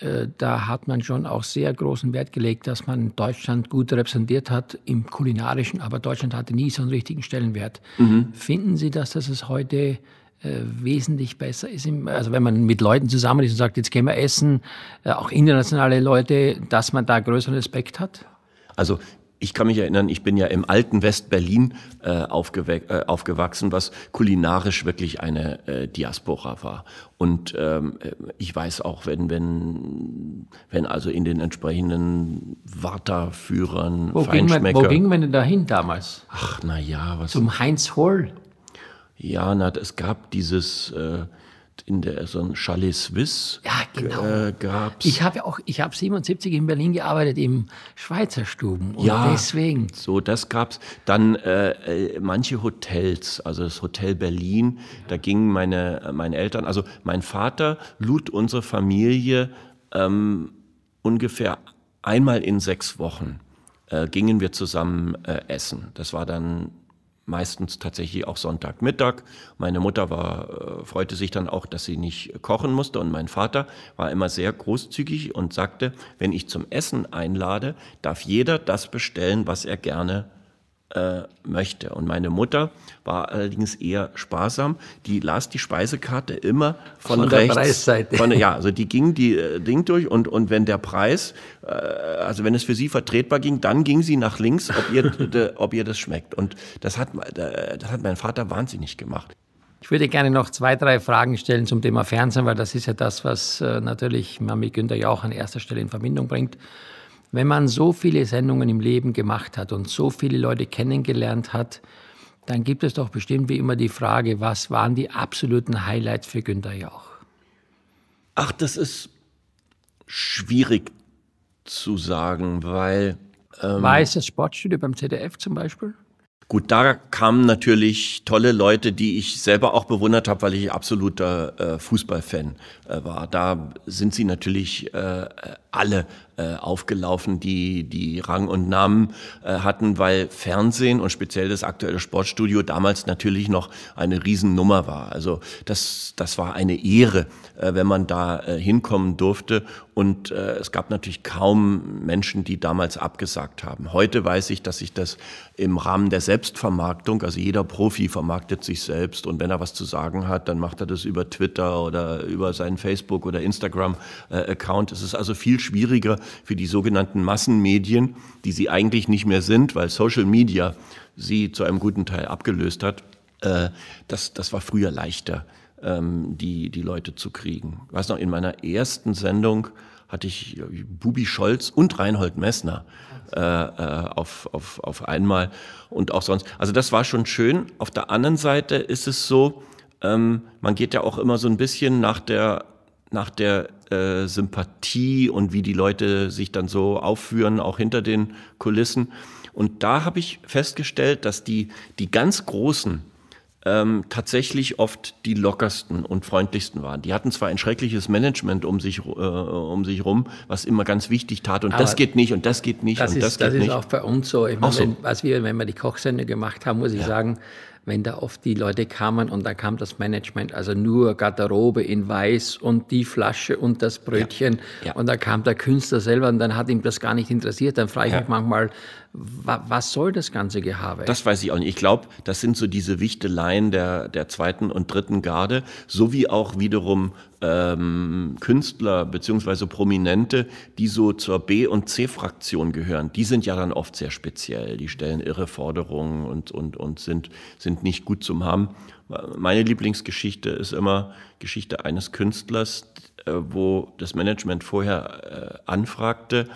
äh, da hat man schon auch sehr großen Wert gelegt, dass man Deutschland gut repräsentiert hat im kulinarischen, aber Deutschland hatte nie so einen richtigen Stellenwert. Mhm. Finden Sie, dass das es heute äh, wesentlich besser ist, im, also wenn man mit Leuten zusammen ist und sagt, jetzt gehen wir essen, äh, auch internationale Leute, dass man da größeren Respekt hat? Also ich kann mich erinnern, ich bin ja im alten West-Berlin äh, äh, aufgewachsen, was kulinarisch wirklich eine äh, Diaspora war. Und ähm, äh, ich weiß auch, wenn, wenn, wenn also in den entsprechenden Warterführern, wo Feinschmecker... Ging man, wo ging man denn da hin damals? Ach, na ja, was... Zum Heinz Holl? Ja, na, es gab dieses... Äh, in der so ein Chalet Suisse ja, genau. äh, gab's. Ich habe ja auch, ich habe 77 in Berlin gearbeitet im Schweizer Stuben und ja, deswegen. So, das gab es. Dann äh, äh, manche Hotels, also das Hotel Berlin, da gingen meine äh, meine Eltern, also mein Vater lud unsere Familie ähm, ungefähr einmal in sechs Wochen äh, gingen wir zusammen äh, essen. Das war dann meistens tatsächlich auch Sonntagmittag. Meine Mutter war, äh, freute sich dann auch, dass sie nicht kochen musste und mein Vater war immer sehr großzügig und sagte, wenn ich zum Essen einlade, darf jeder das bestellen, was er gerne äh, möchte. Und meine Mutter war allerdings eher sparsam. Die las die Speisekarte immer von, von rechts. Der Preisseite. Von, ja, also die ging die äh, Ding durch und, und wenn der Preis, äh, also wenn es für sie vertretbar ging, dann ging sie nach links, ob ihr, de, ob ihr das schmeckt. Und das hat, äh, das hat mein Vater wahnsinnig gemacht. Ich würde gerne noch zwei, drei Fragen stellen zum Thema Fernsehen, weil das ist ja das, was äh, natürlich Mami Günther ja auch an erster Stelle in Verbindung bringt. Wenn man so viele Sendungen im Leben gemacht hat und so viele Leute kennengelernt hat, dann gibt es doch bestimmt wie immer die Frage, was waren die absoluten Highlights für Günter Jauch? Ach, das ist schwierig zu sagen, weil. Ähm, War es das Sportstudio beim ZDF zum Beispiel? Gut, da kamen natürlich tolle Leute, die ich selber auch bewundert habe, weil ich absoluter äh, Fußballfan äh, war. Da sind sie natürlich äh, alle äh, aufgelaufen, die, die Rang und Namen äh, hatten, weil Fernsehen und speziell das aktuelle Sportstudio damals natürlich noch eine Riesennummer war. Also das, das war eine Ehre, äh, wenn man da hinkommen durfte. Und äh, es gab natürlich kaum Menschen, die damals abgesagt haben. Heute weiß ich, dass sich das im Rahmen der Selbstvermarktung, also jeder Profi vermarktet sich selbst und wenn er was zu sagen hat, dann macht er das über Twitter oder über seinen Facebook- oder Instagram-Account. Es ist also viel schwieriger, für die sogenannten Massenmedien, die sie eigentlich nicht mehr sind, weil Social Media sie zu einem guten Teil abgelöst hat. Äh, das, das war früher leichter, ähm, die, die Leute zu kriegen. Ich weiß noch, in meiner ersten Sendung hatte ich Bubi Scholz und Reinhold Messner äh, äh, auf, auf, auf einmal und auch sonst. Also das war schon schön. Auf der anderen Seite ist es so, ähm, man geht ja auch immer so ein bisschen nach der nach der äh, Sympathie und wie die Leute sich dann so aufführen, auch hinter den Kulissen. Und da habe ich festgestellt, dass die, die ganz Großen ähm, tatsächlich oft die lockersten und freundlichsten waren. Die hatten zwar ein schreckliches Management um sich, äh, um sich rum, was immer ganz wichtig tat und Aber das geht nicht und das geht nicht das und ist, das geht das nicht. Das ist auch bei uns so. Ich meine, so. Wenn, als wir, wenn wir die Kochsende gemacht haben, muss ich ja. sagen, wenn da oft die Leute kamen und da kam das Management, also nur Garderobe in Weiß und die Flasche und das Brötchen ja. Ja. und da kam der Künstler selber und dann hat ihm das gar nicht interessiert. Dann frage ich ja. mich manchmal, was soll das ganze Gehabe? Das weiß ich auch nicht. Ich glaube, das sind so diese Wichteleien der, der zweiten und dritten Garde, sowie auch wiederum ähm, Künstler beziehungsweise Prominente, die so zur B- und C-Fraktion gehören. Die sind ja dann oft sehr speziell. Die stellen irre Forderungen und, und, und sind, sind nicht gut zum Haben. Meine Lieblingsgeschichte ist immer Geschichte eines Künstlers, äh, wo das Management vorher äh, anfragte,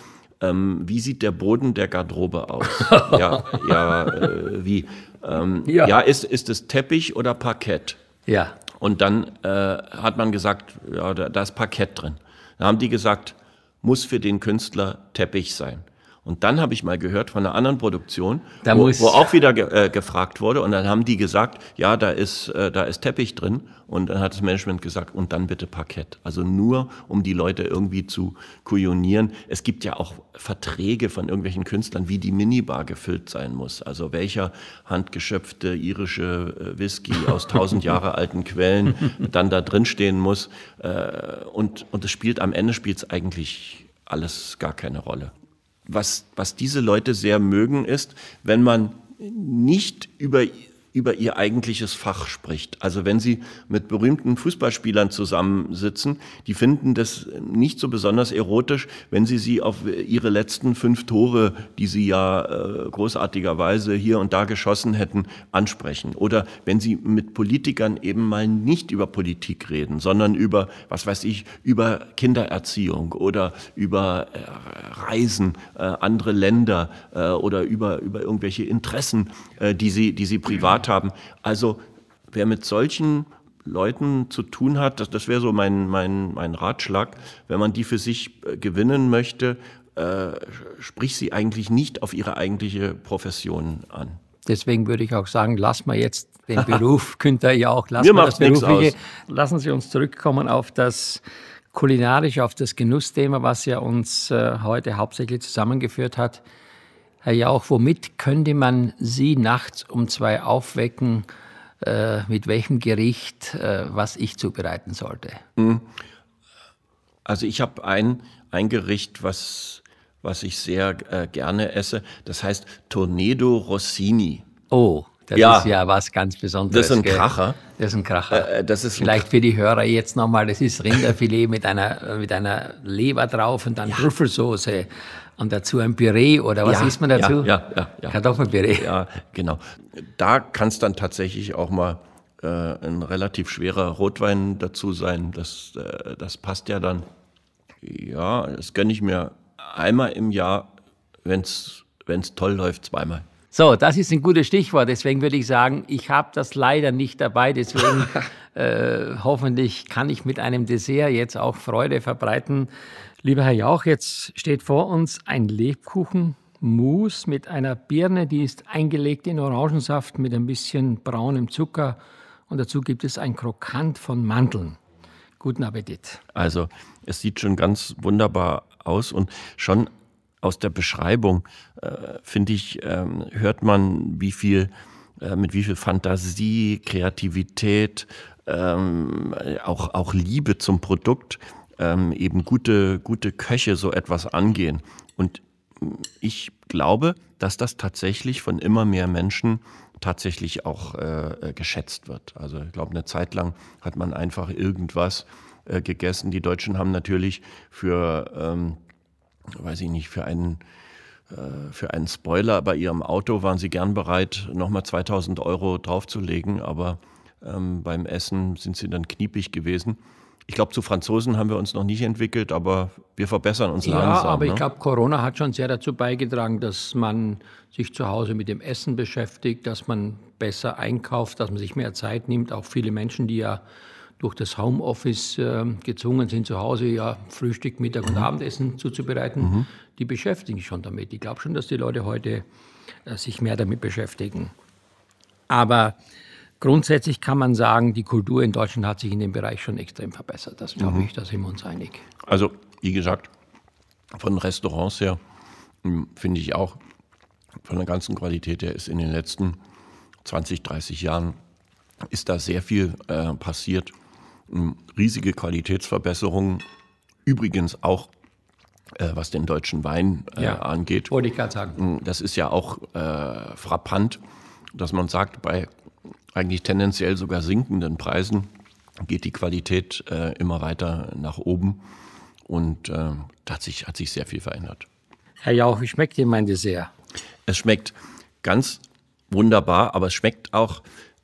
ähm, wie sieht der Boden der Garderobe aus? ja, ja, äh, wie? Ähm, ja. ja, ist, ist es Teppich oder Parkett? Ja. Und dann äh, hat man gesagt, ja, da, da ist Parkett drin. Da haben die gesagt, muss für den Künstler Teppich sein. Und dann habe ich mal gehört von einer anderen Produktion, wo, wo, auch wieder ge äh, gefragt wurde. Und dann haben die gesagt, ja, da ist, äh, da ist Teppich drin. Und dann hat das Management gesagt, und dann bitte Parkett. Also nur, um die Leute irgendwie zu kujonieren. Es gibt ja auch Verträge von irgendwelchen Künstlern, wie die Minibar gefüllt sein muss. Also welcher handgeschöpfte irische äh, Whisky aus tausend Jahre alten Quellen dann da drin stehen muss. Äh, und, und es spielt am Ende spielt es eigentlich alles gar keine Rolle was, was diese Leute sehr mögen, ist, wenn man nicht über über ihr eigentliches Fach spricht. Also wenn Sie mit berühmten Fußballspielern zusammensitzen, die finden das nicht so besonders erotisch, wenn Sie sie auf ihre letzten fünf Tore, die sie ja äh, großartigerweise hier und da geschossen hätten, ansprechen. Oder wenn Sie mit Politikern eben mal nicht über Politik reden, sondern über, was weiß ich, über Kindererziehung oder über äh, Reisen, äh, andere Länder äh, oder über, über irgendwelche Interessen, äh, die, sie, die Sie privat gespart haben. Also wer mit solchen Leuten zu tun hat, das, das wäre so mein, mein, mein Ratschlag, wenn man die für sich äh, gewinnen möchte, äh, sprich sie eigentlich nicht auf ihre eigentliche Profession an. Deswegen würde ich auch sagen, lass mal jetzt den Beruf, Günther, ja auch, lass Mir mal das Berufliche. Lassen Sie uns zurückkommen auf das kulinarische, auf das Genussthema, was ja uns äh, heute hauptsächlich zusammengeführt hat. Herr Jauch, womit könnte man Sie nachts um zwei aufwecken, äh, mit welchem Gericht, äh, was ich zubereiten sollte? Hm. Also ich habe ein, ein Gericht, was, was ich sehr äh, gerne esse, das heißt Tornado Rossini. Oh, das ja, ist ja was ganz Besonderes. Das ist ein gell? Kracher. Das ist ein Kracher. Äh, äh das ist Vielleicht für die Hörer jetzt nochmal, das ist Rinderfilet mit einer, mit einer Leber drauf und dann ja. Trüffelsoße, und dazu ein Püree oder was ja, isst man dazu? Ja, ja, ja. Kartoffelpüree. Ja, genau. Da kann es dann tatsächlich auch mal äh, ein relativ schwerer Rotwein dazu sein. Das, äh, das passt ja dann. Ja, das gönne ich mir einmal im Jahr, wenn es toll läuft, zweimal. So, das ist ein gutes Stichwort. Deswegen würde ich sagen, ich habe das leider nicht dabei. Deswegen äh, hoffentlich kann ich mit einem Dessert jetzt auch Freude verbreiten. Lieber Herr Jauch, jetzt steht vor uns ein Lebkuchenmus mit einer Birne, die ist eingelegt in Orangensaft mit ein bisschen braunem Zucker und dazu gibt es ein Krokant von Mandeln. Guten Appetit. Also, es sieht schon ganz wunderbar aus und schon aus der Beschreibung, äh, finde ich, äh, hört man, wie viel, äh, mit wie viel Fantasie, Kreativität, ähm, auch, auch Liebe zum Produkt ähm, eben gute, gute Köche so etwas angehen. Und ich glaube, dass das tatsächlich von immer mehr Menschen tatsächlich auch äh, äh, geschätzt wird. Also ich glaube, eine Zeit lang hat man einfach irgendwas äh, gegessen. Die Deutschen haben natürlich für, ähm, weiß ich nicht, für einen äh, für einen Spoiler bei Ihrem Auto waren Sie gern bereit, nochmal 2000 Euro draufzulegen, aber ähm, beim Essen sind Sie dann kniepig gewesen ich glaube, zu Franzosen haben wir uns noch nicht entwickelt, aber wir verbessern uns ja, langsam. Ja, aber ne? ich glaube, Corona hat schon sehr dazu beigetragen, dass man sich zu Hause mit dem Essen beschäftigt, dass man besser einkauft, dass man sich mehr Zeit nimmt. Auch viele Menschen, die ja durch das Homeoffice äh, gezwungen sind, zu Hause ja Frühstück, Mittag und mhm. Abendessen zuzubereiten, mhm. die beschäftigen sich schon damit. Ich glaube schon, dass die Leute heute äh, sich mehr damit beschäftigen. Aber Grundsätzlich kann man sagen, die Kultur in Deutschland hat sich in dem Bereich schon extrem verbessert. Das glaube mhm. ich, da sind wir uns einig. Also, wie gesagt, von Restaurants her hm, finde ich auch, von der ganzen Qualität her ist in den letzten 20, 30 Jahren ist da sehr viel äh, passiert. Hm, riesige Qualitätsverbesserungen. Übrigens auch äh, was den deutschen Wein äh, ja, angeht. Wollte ich gerade sagen. Hm, das ist ja auch äh, frappant, dass man sagt, bei eigentlich tendenziell sogar sinkenden Preisen geht die Qualität äh, immer weiter nach oben und äh, da hat sich, hat sich sehr viel verändert. Herr Jauch, wie schmeckt Ihnen mein Dessert? Es schmeckt ganz wunderbar, aber es schmeckt auch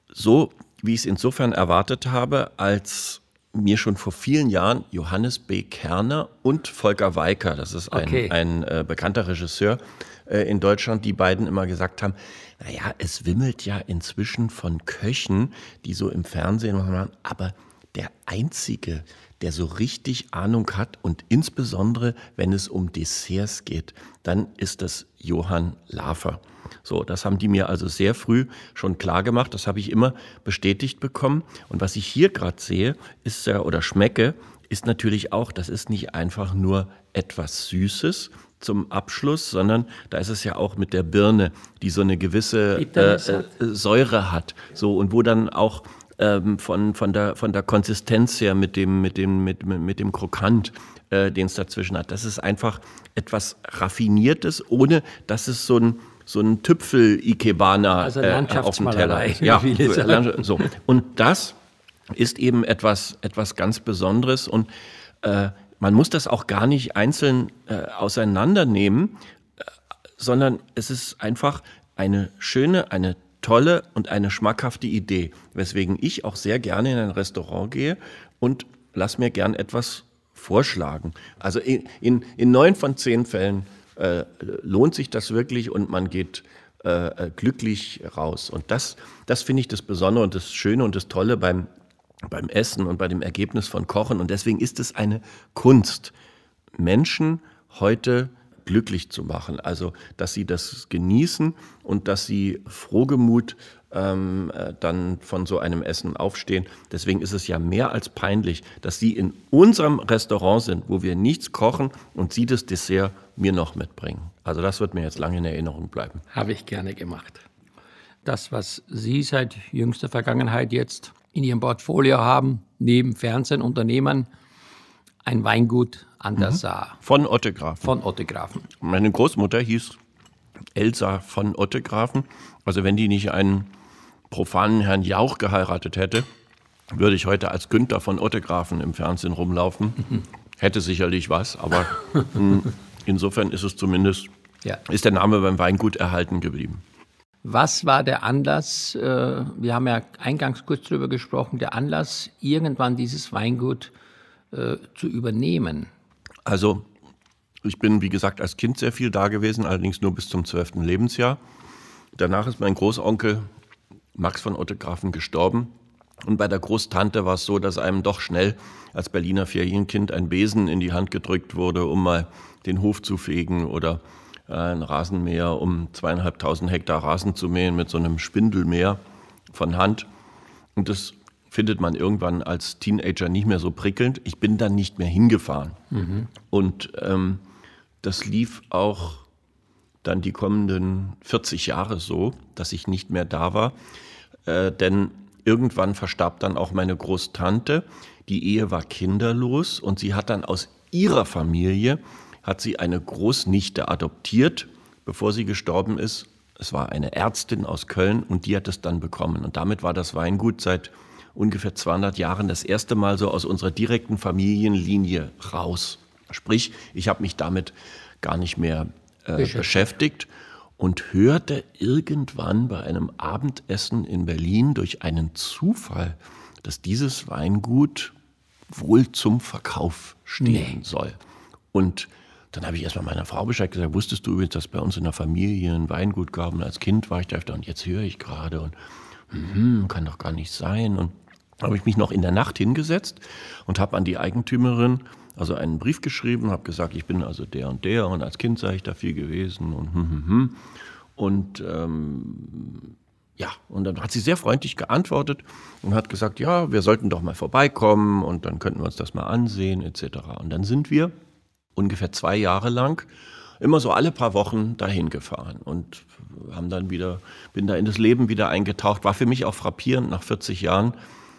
so, wie ich es insofern erwartet habe, als mir schon vor vielen Jahren Johannes B. Kerner und Volker Weicker, das ist ein, okay. ein äh, bekannter Regisseur äh, in Deutschland, die beiden immer gesagt haben, naja, es wimmelt ja inzwischen von Köchen, die so im Fernsehen machen, aber der einzige, der so richtig Ahnung hat und insbesondere, wenn es um Desserts geht, dann ist das Johann Lafer. So, das haben die mir also sehr früh schon klar gemacht. Das habe ich immer bestätigt bekommen. Und was ich hier gerade sehe, ist ja oder schmecke, ist natürlich auch, das ist nicht einfach nur etwas Süßes, zum Abschluss, sondern da ist es ja auch mit der Birne, die so eine gewisse äh, äh, Säure hat. So, und wo dann auch ähm, von, von, der, von der Konsistenz her mit dem, mit dem, mit, mit dem Krokant, äh, den es dazwischen hat. Das ist einfach etwas Raffiniertes, ohne dass es so ein so ein Tüpfel-Ikebana äh, also äh, auf dem Teller. Ja, so. Und das ist eben etwas, etwas ganz Besonderes. Und äh, man muss das auch gar nicht einzeln äh, auseinandernehmen, äh, sondern es ist einfach eine schöne, eine tolle und eine schmackhafte Idee, weswegen ich auch sehr gerne in ein Restaurant gehe und lass mir gern etwas vorschlagen. Also in, in, in neun von zehn Fällen äh, lohnt sich das wirklich und man geht äh, äh, glücklich raus. Und das, das finde ich das Besondere und das Schöne und das Tolle beim beim Essen und bei dem Ergebnis von Kochen. Und deswegen ist es eine Kunst, Menschen heute glücklich zu machen. Also, dass sie das genießen und dass sie frohgemut ähm, äh, dann von so einem Essen aufstehen. Deswegen ist es ja mehr als peinlich, dass sie in unserem Restaurant sind, wo wir nichts kochen und sie das Dessert mir noch mitbringen. Also das wird mir jetzt lange in Erinnerung bleiben. Habe ich gerne gemacht. Das, was Sie seit jüngster Vergangenheit jetzt in ihrem Portfolio haben, neben Fernsehen, ein Weingut an der mhm. Saar. Von Ottegrafen. Von Ottegrafen. Meine Großmutter hieß Elsa von Ottegrafen. Also wenn die nicht einen profanen Herrn Jauch geheiratet hätte, würde ich heute als Günther von Ottegrafen im Fernsehen rumlaufen. Mhm. Hätte sicherlich was, aber hm, insofern ist es zumindest, ja. ist der Name beim Weingut erhalten geblieben. Was war der Anlass? Äh, wir haben ja eingangs kurz darüber gesprochen, der Anlass, irgendwann dieses Weingut äh, zu übernehmen. Also ich bin, wie gesagt, als Kind sehr viel da gewesen, allerdings nur bis zum 12. Lebensjahr. Danach ist mein Großonkel Max von Ottegrafen gestorben. Und bei der Großtante war es so, dass einem doch schnell als Berliner Ferienkind ein Besen in die Hand gedrückt wurde, um mal den Hof zu fegen oder ein Rasenmäher, um zweieinhalbtausend Hektar Rasen zu mähen mit so einem Spindelmäher von Hand. Und das findet man irgendwann als Teenager nicht mehr so prickelnd. Ich bin dann nicht mehr hingefahren. Mhm. Und ähm, das lief auch dann die kommenden 40 Jahre so, dass ich nicht mehr da war. Äh, denn irgendwann verstarb dann auch meine Großtante. Die Ehe war kinderlos und sie hat dann aus ihrer Familie hat sie eine Großnichte adoptiert, bevor sie gestorben ist. Es war eine Ärztin aus Köln und die hat es dann bekommen. Und damit war das Weingut seit ungefähr 200 Jahren das erste Mal so aus unserer direkten Familienlinie raus. Sprich, ich habe mich damit gar nicht mehr äh, beschäftigt und hörte irgendwann bei einem Abendessen in Berlin durch einen Zufall, dass dieses Weingut wohl zum Verkauf stehen nee. soll. Und dann habe ich erstmal meiner Frau Bescheid gesagt, wusstest du übrigens, dass bei uns in der Familie ein Weingut gab und als Kind war ich da öfter und jetzt höre ich gerade und hm, kann doch gar nicht sein. Und habe ich mich noch in der Nacht hingesetzt und habe an die Eigentümerin also einen Brief geschrieben, habe gesagt, ich bin also der und der und als Kind sei ich da viel gewesen und hm, hm, hm. Und ähm, ja, und dann hat sie sehr freundlich geantwortet und hat gesagt, ja, wir sollten doch mal vorbeikommen und dann könnten wir uns das mal ansehen etc. Und dann sind wir ungefähr zwei Jahre lang immer so alle paar Wochen dahin gefahren und haben dann wieder, bin da in das Leben wieder eingetaucht. War für mich auch frappierend. Nach 40 Jahren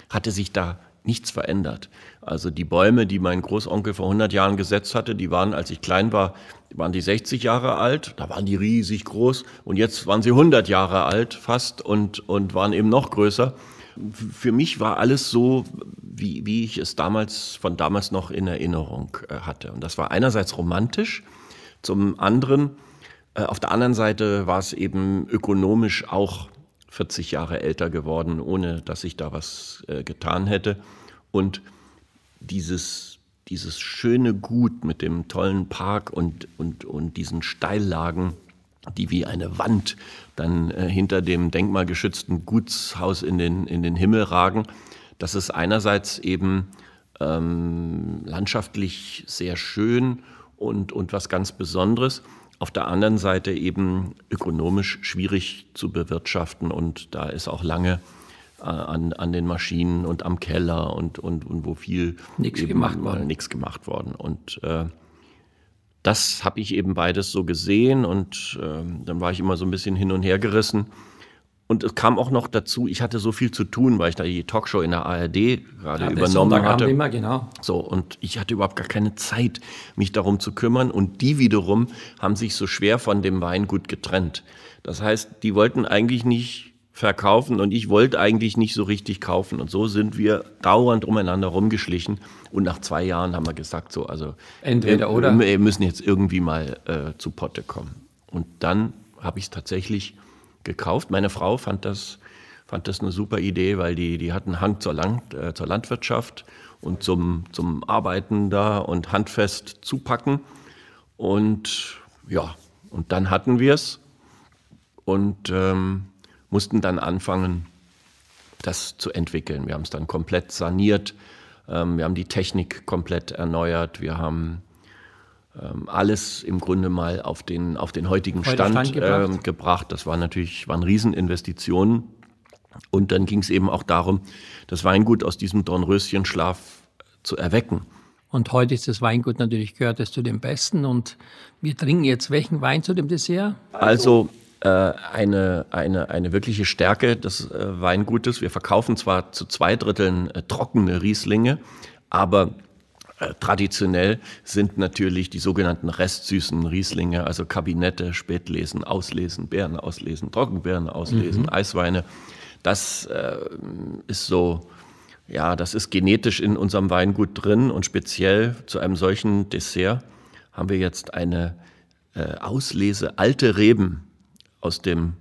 hatte sich da nichts verändert. Also die Bäume, die mein Großonkel vor 100 Jahren gesetzt hatte, die waren, als ich klein war, waren die 60 Jahre alt, da waren die riesig groß und jetzt waren sie 100 Jahre alt fast und, und waren eben noch größer. Für mich war alles so, wie, wie ich es damals von damals noch in Erinnerung äh, hatte. Und das war einerseits romantisch, zum anderen, äh, auf der anderen Seite war es eben ökonomisch auch 40 Jahre älter geworden, ohne dass ich da was äh, getan hätte. Und dieses, dieses schöne Gut mit dem tollen Park und, und, und diesen Steillagen, die wie eine Wand dann äh, hinter dem denkmalgeschützten Gutshaus in den, in den Himmel ragen, dass es einerseits eben ähm, landschaftlich sehr schön und, und was ganz Besonderes, auf der anderen Seite eben ökonomisch schwierig zu bewirtschaften und da ist auch lange äh, an, an den Maschinen und am Keller und, und, und wo viel nichts gemacht worden. Nichts gemacht worden. Und äh, das habe ich eben beides so gesehen und ähm, dann war ich immer so ein bisschen hin und her gerissen. Und es kam auch noch dazu, ich hatte so viel zu tun, weil ich da die Talkshow in der ARD gerade ja, übernommen hatte. Immer, genau. So, und ich hatte überhaupt gar keine Zeit, mich darum zu kümmern. Und die wiederum haben sich so schwer von dem Weingut getrennt. Das heißt, die wollten eigentlich nicht verkaufen und ich wollte eigentlich nicht so richtig kaufen. Und so sind wir dauernd umeinander rumgeschlichen. Und nach zwei Jahren haben wir gesagt, so, also entweder wir, oder. Wir müssen jetzt irgendwie mal äh, zu Potte kommen. Und dann habe ich es tatsächlich gekauft. Meine Frau fand das, fand das eine super Idee, weil die, die hatten Hang zur, Land, äh, zur Landwirtschaft und zum, zum Arbeiten da und handfest zupacken. Und ja, und dann hatten wir es. Und ähm, mussten dann anfangen, das zu entwickeln. Wir haben es dann komplett saniert, ähm, wir haben die Technik komplett erneuert, wir haben ähm, alles im Grunde mal auf den, auf den heutigen Stand, Stand gebracht. Ähm, gebracht. Das war natürlich, waren Rieseninvestitionen. Und dann ging es eben auch darum, das Weingut aus diesem Dornröschenschlaf zu erwecken. Und heute ist das Weingut natürlich gehört es zu den besten. Und wir trinken jetzt welchen Wein zu dem Dessert? Also äh, eine, eine, eine wirkliche Stärke des äh, Weingutes. Wir verkaufen zwar zu zwei Dritteln äh, trockene Rieslinge, aber traditionell sind natürlich die sogenannten restsüßen Rieslinge, also Kabinette, Spätlesen, Auslesen, Beeren auslesen, Trockenbeeren auslesen, mhm. Eisweine. Das äh, ist so, ja, das ist genetisch in unserem Weingut drin und speziell zu einem solchen Dessert haben wir jetzt eine äh, Auslese alte Reben aus dem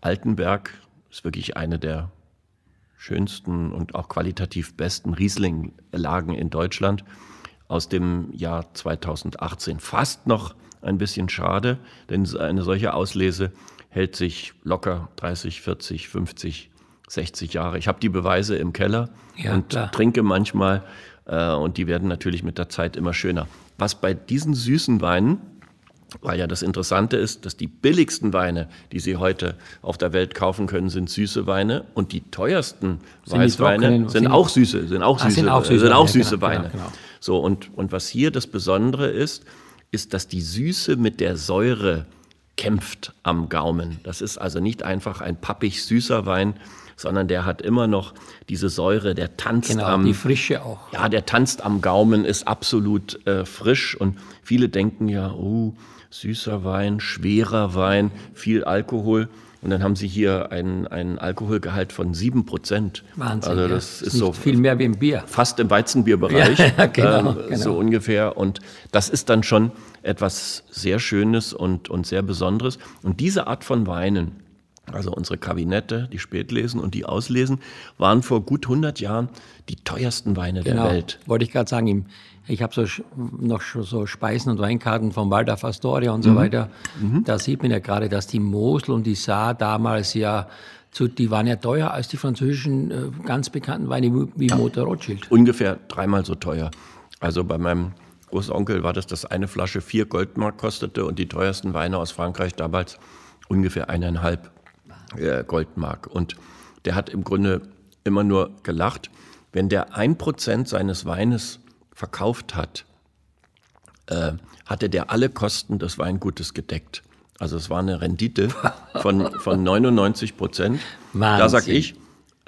Altenberg. Ist wirklich eine der schönsten und auch qualitativ besten Riesling-Lagen in Deutschland aus dem Jahr 2018. Fast noch ein bisschen schade, denn eine solche Auslese hält sich locker 30, 40, 50, 60 Jahre. Ich habe die Beweise im Keller ja, und klar. trinke manchmal äh, und die werden natürlich mit der Zeit immer schöner. Was bei diesen süßen Weinen weil ja das Interessante ist, dass die billigsten Weine, die Sie heute auf der Welt kaufen können, sind süße Weine und die teuersten sind Weißweine die sind, auch süße, sind auch ah, süße, Ach, sind auch süße, sind auch süße genau, Weine. Genau, genau. So und und was hier das Besondere ist, ist, dass die Süße mit der Säure kämpft am Gaumen. Das ist also nicht einfach ein pappig süßer Wein, sondern der hat immer noch diese Säure, der tanzt genau, am die Frische auch. Ja, der tanzt am Gaumen, ist absolut äh, frisch und viele denken ja, oh, uh, süßer Wein, schwerer Wein, viel Alkohol. Und dann haben sie hier einen, einen Alkoholgehalt von 7 Wahnsinn. Also das ja. ist, ist so viel mehr wie im Bier. Fast im Weizenbierbereich. Ja, genau, äh, genau, So ungefähr. Und das ist dann schon etwas sehr Schönes und, und sehr Besonderes. Und diese Art von Weinen, also unsere Kabinette, die Spätlesen und die Auslesen, waren vor gut 100 Jahren die teuersten Weine genau, der Welt. Wollte ich gerade sagen, im, ich habe so noch so Speisen und Weinkarten vom Waldorf Astoria und so mhm. weiter. Mhm. Da sieht man ja gerade, dass die Mosel und die Saar damals ja zu, die waren ja teuer als die französischen äh, ganz bekannten Weine wie ja. Motor Rothschild. Ungefähr dreimal so teuer. Also bei meinem Großonkel war das, dass eine Flasche vier Goldmark kostete und die teuersten Weine aus Frankreich damals ungefähr eineinhalb äh, Goldmark. Und der hat im Grunde immer nur gelacht, wenn der ein Prozent seines Weines verkauft hat, äh, hatte der alle Kosten des Weingutes gedeckt. Also es war eine Rendite von, von 99 Prozent. Da sage ich,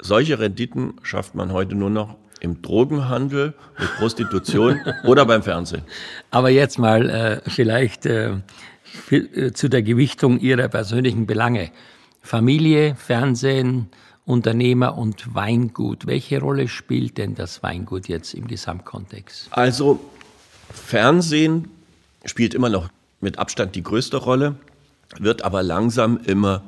solche Renditen schafft man heute nur noch im Drogenhandel, mit Prostitution oder beim Fernsehen. Aber jetzt mal äh, vielleicht äh, äh zu der Gewichtung Ihrer persönlichen Belange. Familie, Fernsehen, Unternehmer und Weingut. Welche Rolle spielt denn das Weingut jetzt im Gesamtkontext? Also Fernsehen spielt immer noch mit Abstand die größte Rolle, wird aber langsam immer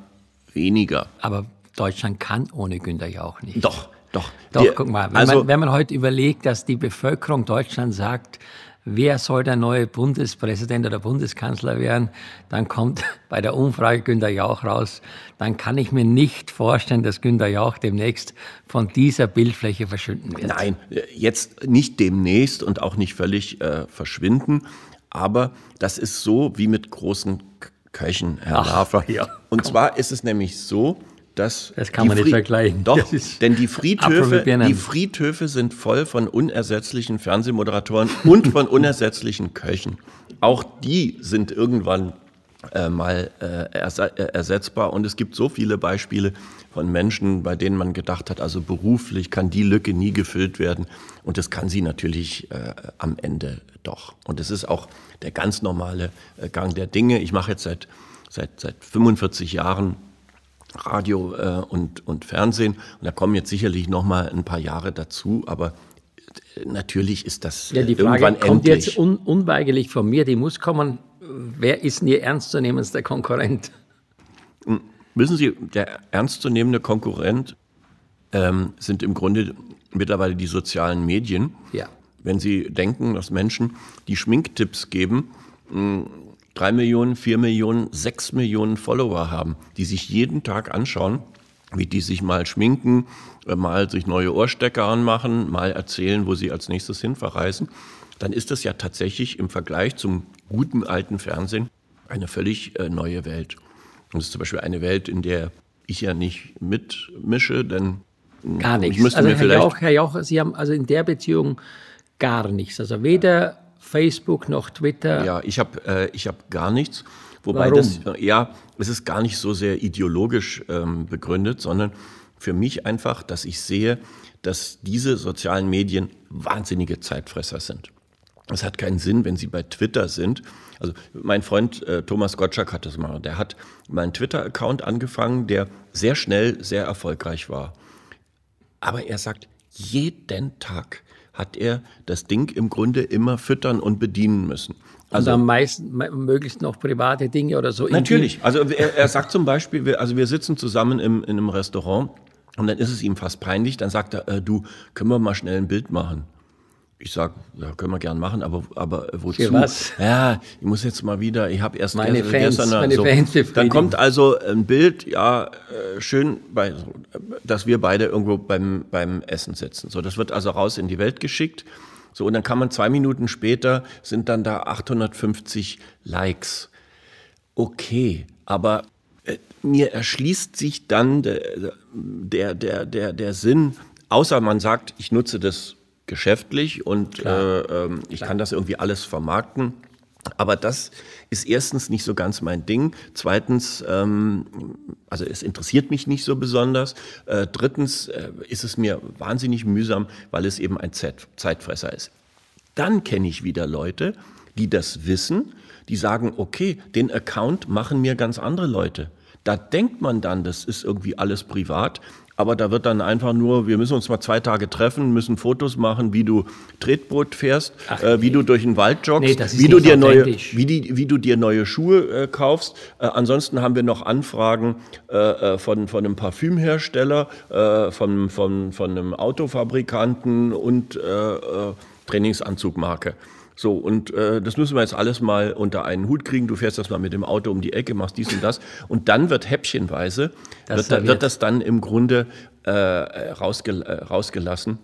weniger. Aber Deutschland kann ohne Günther ja auch nicht. Doch, doch. Doch, wir, guck mal, wenn, also, man, wenn man heute überlegt, dass die Bevölkerung Deutschland sagt, wer soll der neue Bundespräsident oder Bundeskanzler werden, dann kommt bei der Umfrage Günter Jauch raus, dann kann ich mir nicht vorstellen, dass Günter Jauch demnächst von dieser Bildfläche verschwinden wird. Nein, jetzt nicht demnächst und auch nicht völlig äh, verschwinden, aber das ist so wie mit großen Köchen, Herr Hafer. Ja, und komm. zwar ist es nämlich so, dass. Das kann man Fried nicht vergleichen. Doch, denn die Friedhöfe, die Friedhöfe sind voll von unersetzlichen Fernsehmoderatoren und von unersetzlichen Köchen. Auch die sind irgendwann äh, mal äh, ers äh, ersetzbar. Und es gibt so viele Beispiele von Menschen, bei denen man gedacht hat, also beruflich kann die Lücke nie gefüllt werden. Und das kann sie natürlich äh, am Ende doch. Und es ist auch der ganz normale äh, Gang der Dinge. Ich mache jetzt seit, seit, seit 45 Jahren Radio äh, und, und Fernsehen. Und da kommen jetzt sicherlich noch mal ein paar Jahre dazu, aber äh, natürlich ist das ja, die äh, Frage kommt endlich. jetzt un unweigerlich von mir, die muss kommen. Wer ist denn Ihr ernstzunehmendster Konkurrent? Hm, wissen Sie, der ernstzunehmende Konkurrent ähm, sind im Grunde mittlerweile die sozialen Medien. Ja. Wenn Sie denken, dass Menschen, die Schminktipps geben, hm, drei Millionen, vier Millionen, sechs Millionen Follower haben, die sich jeden Tag anschauen, wie die sich mal schminken, äh, mal sich neue Ohrstecker anmachen, mal erzählen, wo sie als nächstes hinverreisen, dann ist das ja tatsächlich im Vergleich zum guten alten Fernsehen eine völlig äh, neue Welt. das ist zum Beispiel eine Welt, in der ich ja nicht mitmische, denn hm, gar nichts. also Herr Jauch, Herr Jauch, Sie haben also in der Beziehung gar nichts. Also weder Facebook noch Twitter? Ja, ich habe äh, ich hab gar nichts. Wobei Warum? das, ja, es ist gar nicht so sehr ideologisch ähm, begründet, sondern für mich einfach, dass ich sehe, dass diese sozialen Medien wahnsinnige Zeitfresser sind. Es hat keinen Sinn, wenn sie bei Twitter sind. Also mein Freund äh, Thomas Gottschalk hat das mal. Der hat meinen Twitter-Account angefangen, der sehr schnell sehr erfolgreich war. Aber er sagt jeden Tag, hat er das Ding im Grunde immer füttern und bedienen müssen. Also und am meisten, möglichst noch private Dinge oder so. Natürlich. Also er, er sagt zum Beispiel, wir, also wir sitzen zusammen im, in einem Restaurant und dann ist es ihm fast peinlich. Dann sagt er, äh, du, können wir mal schnell ein Bild machen? ich sage, ja, können wir gern machen, aber, aber wozu? Für was? Ja, ich muss jetzt mal wieder, ich habe erst meine gestern, Fans, gestern meine so, Fans dann kommt also ein Bild, ja, äh, schön, dass wir beide irgendwo beim, beim Essen sitzen. So, das wird also raus in die Welt geschickt. So, und dann kann man zwei Minuten später, sind dann da 850 Likes. Okay, aber äh, mir erschließt sich dann der, der, der, der, der Sinn, außer man sagt, ich nutze das geschäftlich und äh, ähm, ich Klar. kann das irgendwie alles vermarkten. Aber das ist erstens nicht so ganz mein Ding. Zweitens, ähm, also es interessiert mich nicht so besonders. Äh, drittens äh, ist es mir wahnsinnig mühsam, weil es eben ein Zeitfresser ist. Dann kenne ich wieder Leute, die das wissen, die sagen, okay, den Account machen mir ganz andere Leute. Da denkt man dann, das ist irgendwie alles privat aber da wird dann einfach nur, wir müssen uns mal zwei Tage treffen, müssen Fotos machen, wie du Tretboot fährst, Ach, äh, wie du durch den Wald joggst, nee, wie, du dir neue, wie, die, wie du dir neue Schuhe äh, kaufst. Äh, ansonsten haben wir noch Anfragen äh, äh, von, von einem Parfümhersteller, äh, von, von, von einem Autofabrikanten und Trainingsanzugmarke. So, und äh, das müssen wir jetzt alles mal unter einen Hut kriegen. Du fährst das mal mit dem Auto um die Ecke, machst dies und das. Und dann wird häppchenweise, das wird, wird, das dann im Grunde äh, rausgel äh, rausgelassen.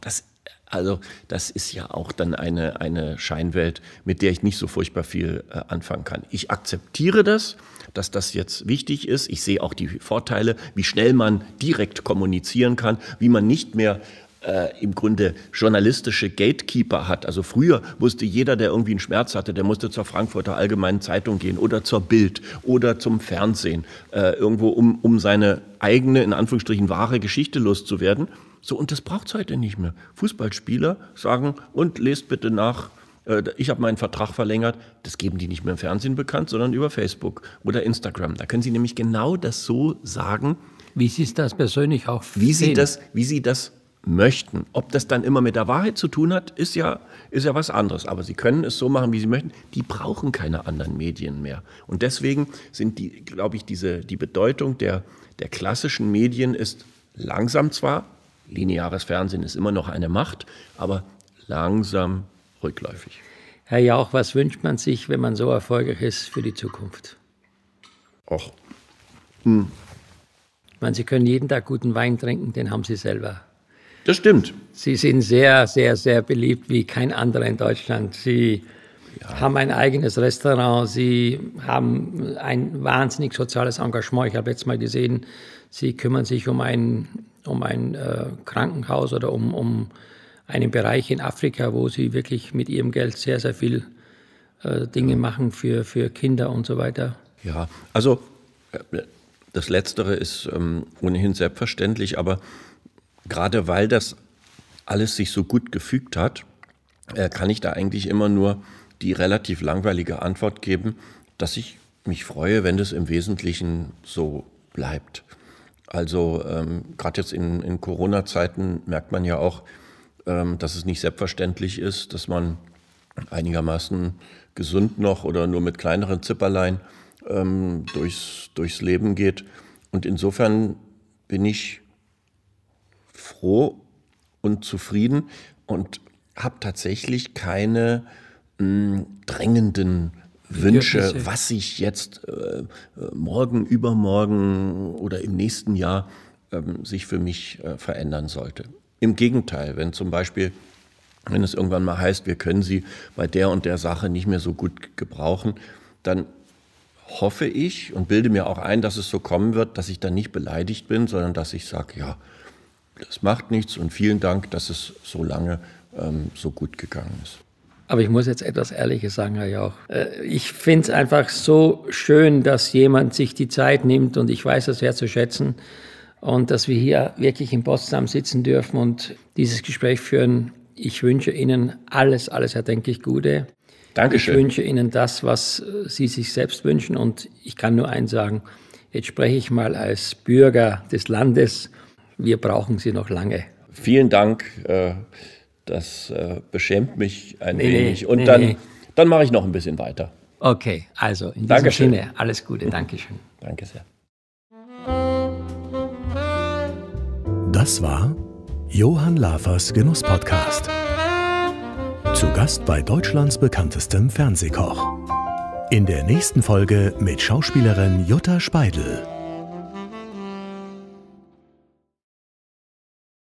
Das, also, das ist ja auch dann eine, eine Scheinwelt, mit der ich nicht so furchtbar viel äh, anfangen kann. Ich akzeptiere das, dass das jetzt wichtig ist. Ich sehe auch die Vorteile, wie schnell man direkt kommunizieren kann, wie man nicht mehr äh, im Grunde journalistische Gatekeeper hat. Also früher musste jeder, der irgendwie einen Schmerz hatte, der musste zur Frankfurter Allgemeinen Zeitung gehen oder zur Bild oder zum Fernsehen, äh, irgendwo, um, um seine eigene, in Anführungsstrichen, wahre Geschichte loszuwerden. So, und das braucht es heute nicht mehr. Fußballspieler sagen, und lest bitte nach, äh, ich habe meinen Vertrag verlängert, das geben die nicht mehr im Fernsehen bekannt, sondern über Facebook oder Instagram. Da können sie nämlich genau das so sagen. Wie sie es das persönlich auch wie sehen. Sie das, wie sie das möchten. Ob das dann immer mit der Wahrheit zu tun hat, ist ja, ist ja was anderes. Aber sie können es so machen, wie sie möchten. Die brauchen keine anderen Medien mehr. Und deswegen sind die, glaube ich, diese, die Bedeutung der, der klassischen Medien ist langsam zwar, lineares Fernsehen ist immer noch eine Macht, aber langsam rückläufig. Herr Jauch, was wünscht man sich, wenn man so erfolgreich ist für die Zukunft? Och. Hm. Ich meine, Sie können jeden Tag guten Wein trinken, den haben Sie selber. Das stimmt. Sie sind sehr, sehr, sehr beliebt wie kein anderer in Deutschland. Sie ja. haben ein eigenes Restaurant, sie haben ein wahnsinnig soziales Engagement. Ich habe jetzt mal gesehen, sie kümmern sich um ein, um ein äh, Krankenhaus oder um, um einen Bereich in Afrika, wo sie wirklich mit ihrem Geld sehr, sehr viel äh, Dinge ja. machen für, für Kinder und so weiter. Ja, also äh, das Letztere ist ähm, ohnehin selbstverständlich, aber gerade weil das alles sich so gut gefügt hat, äh, kann ich da eigentlich immer nur die relativ langweilige Antwort geben, dass ich mich freue, wenn das im Wesentlichen so bleibt. Also ähm, gerade jetzt in, in Corona-Zeiten merkt man ja auch, ähm, dass es nicht selbstverständlich ist, dass man einigermaßen gesund noch oder nur mit kleineren Zipperlein ähm, durchs, durchs Leben geht. Und insofern bin ich froh und zufrieden und habe tatsächlich keine mh, hm, drängenden Wünsche, was ich jetzt äh, äh, morgen, übermorgen oder im nächsten Jahr äh, sich für mich äh, verändern sollte. Im Gegenteil, wenn zum Beispiel, wenn es irgendwann mal heißt, wir können sie bei der und der Sache nicht mehr so gut gebrauchen, dann hoffe ich und bilde mir auch ein, dass es so kommen wird, dass ich dann nicht beleidigt bin, sondern dass ich sage, ja, das macht nichts und vielen Dank, dass es so lange ähm, so gut gegangen ist. Aber ich muss jetzt etwas Ehrliches sagen, Herr Jauch. Äh, ich finde es einfach so schön, dass jemand sich die Zeit nimmt und ich weiß das sehr zu schätzen und dass wir hier wirklich in Potsdam sitzen dürfen und dieses Gespräch führen. Ich wünsche Ihnen alles, alles erdenklich Gute. Dankeschön. Ich wünsche Ihnen das, was äh, Sie sich selbst wünschen und ich kann nur eins sagen. Jetzt spreche ich mal als Bürger des Landes wir brauchen sie noch lange. Vielen Dank. Äh, das äh, beschämt mich ein nee, wenig. Und nee, dann, nee. dann mache ich noch ein bisschen weiter. Okay, also in diesem Dankeschön. Sinne, alles Gute, Dankeschön. Danke sehr. Das war Johann Lafers Genusspodcast. Zu Gast bei Deutschlands bekanntestem Fernsehkoch. In der nächsten Folge mit Schauspielerin Jutta Speidel.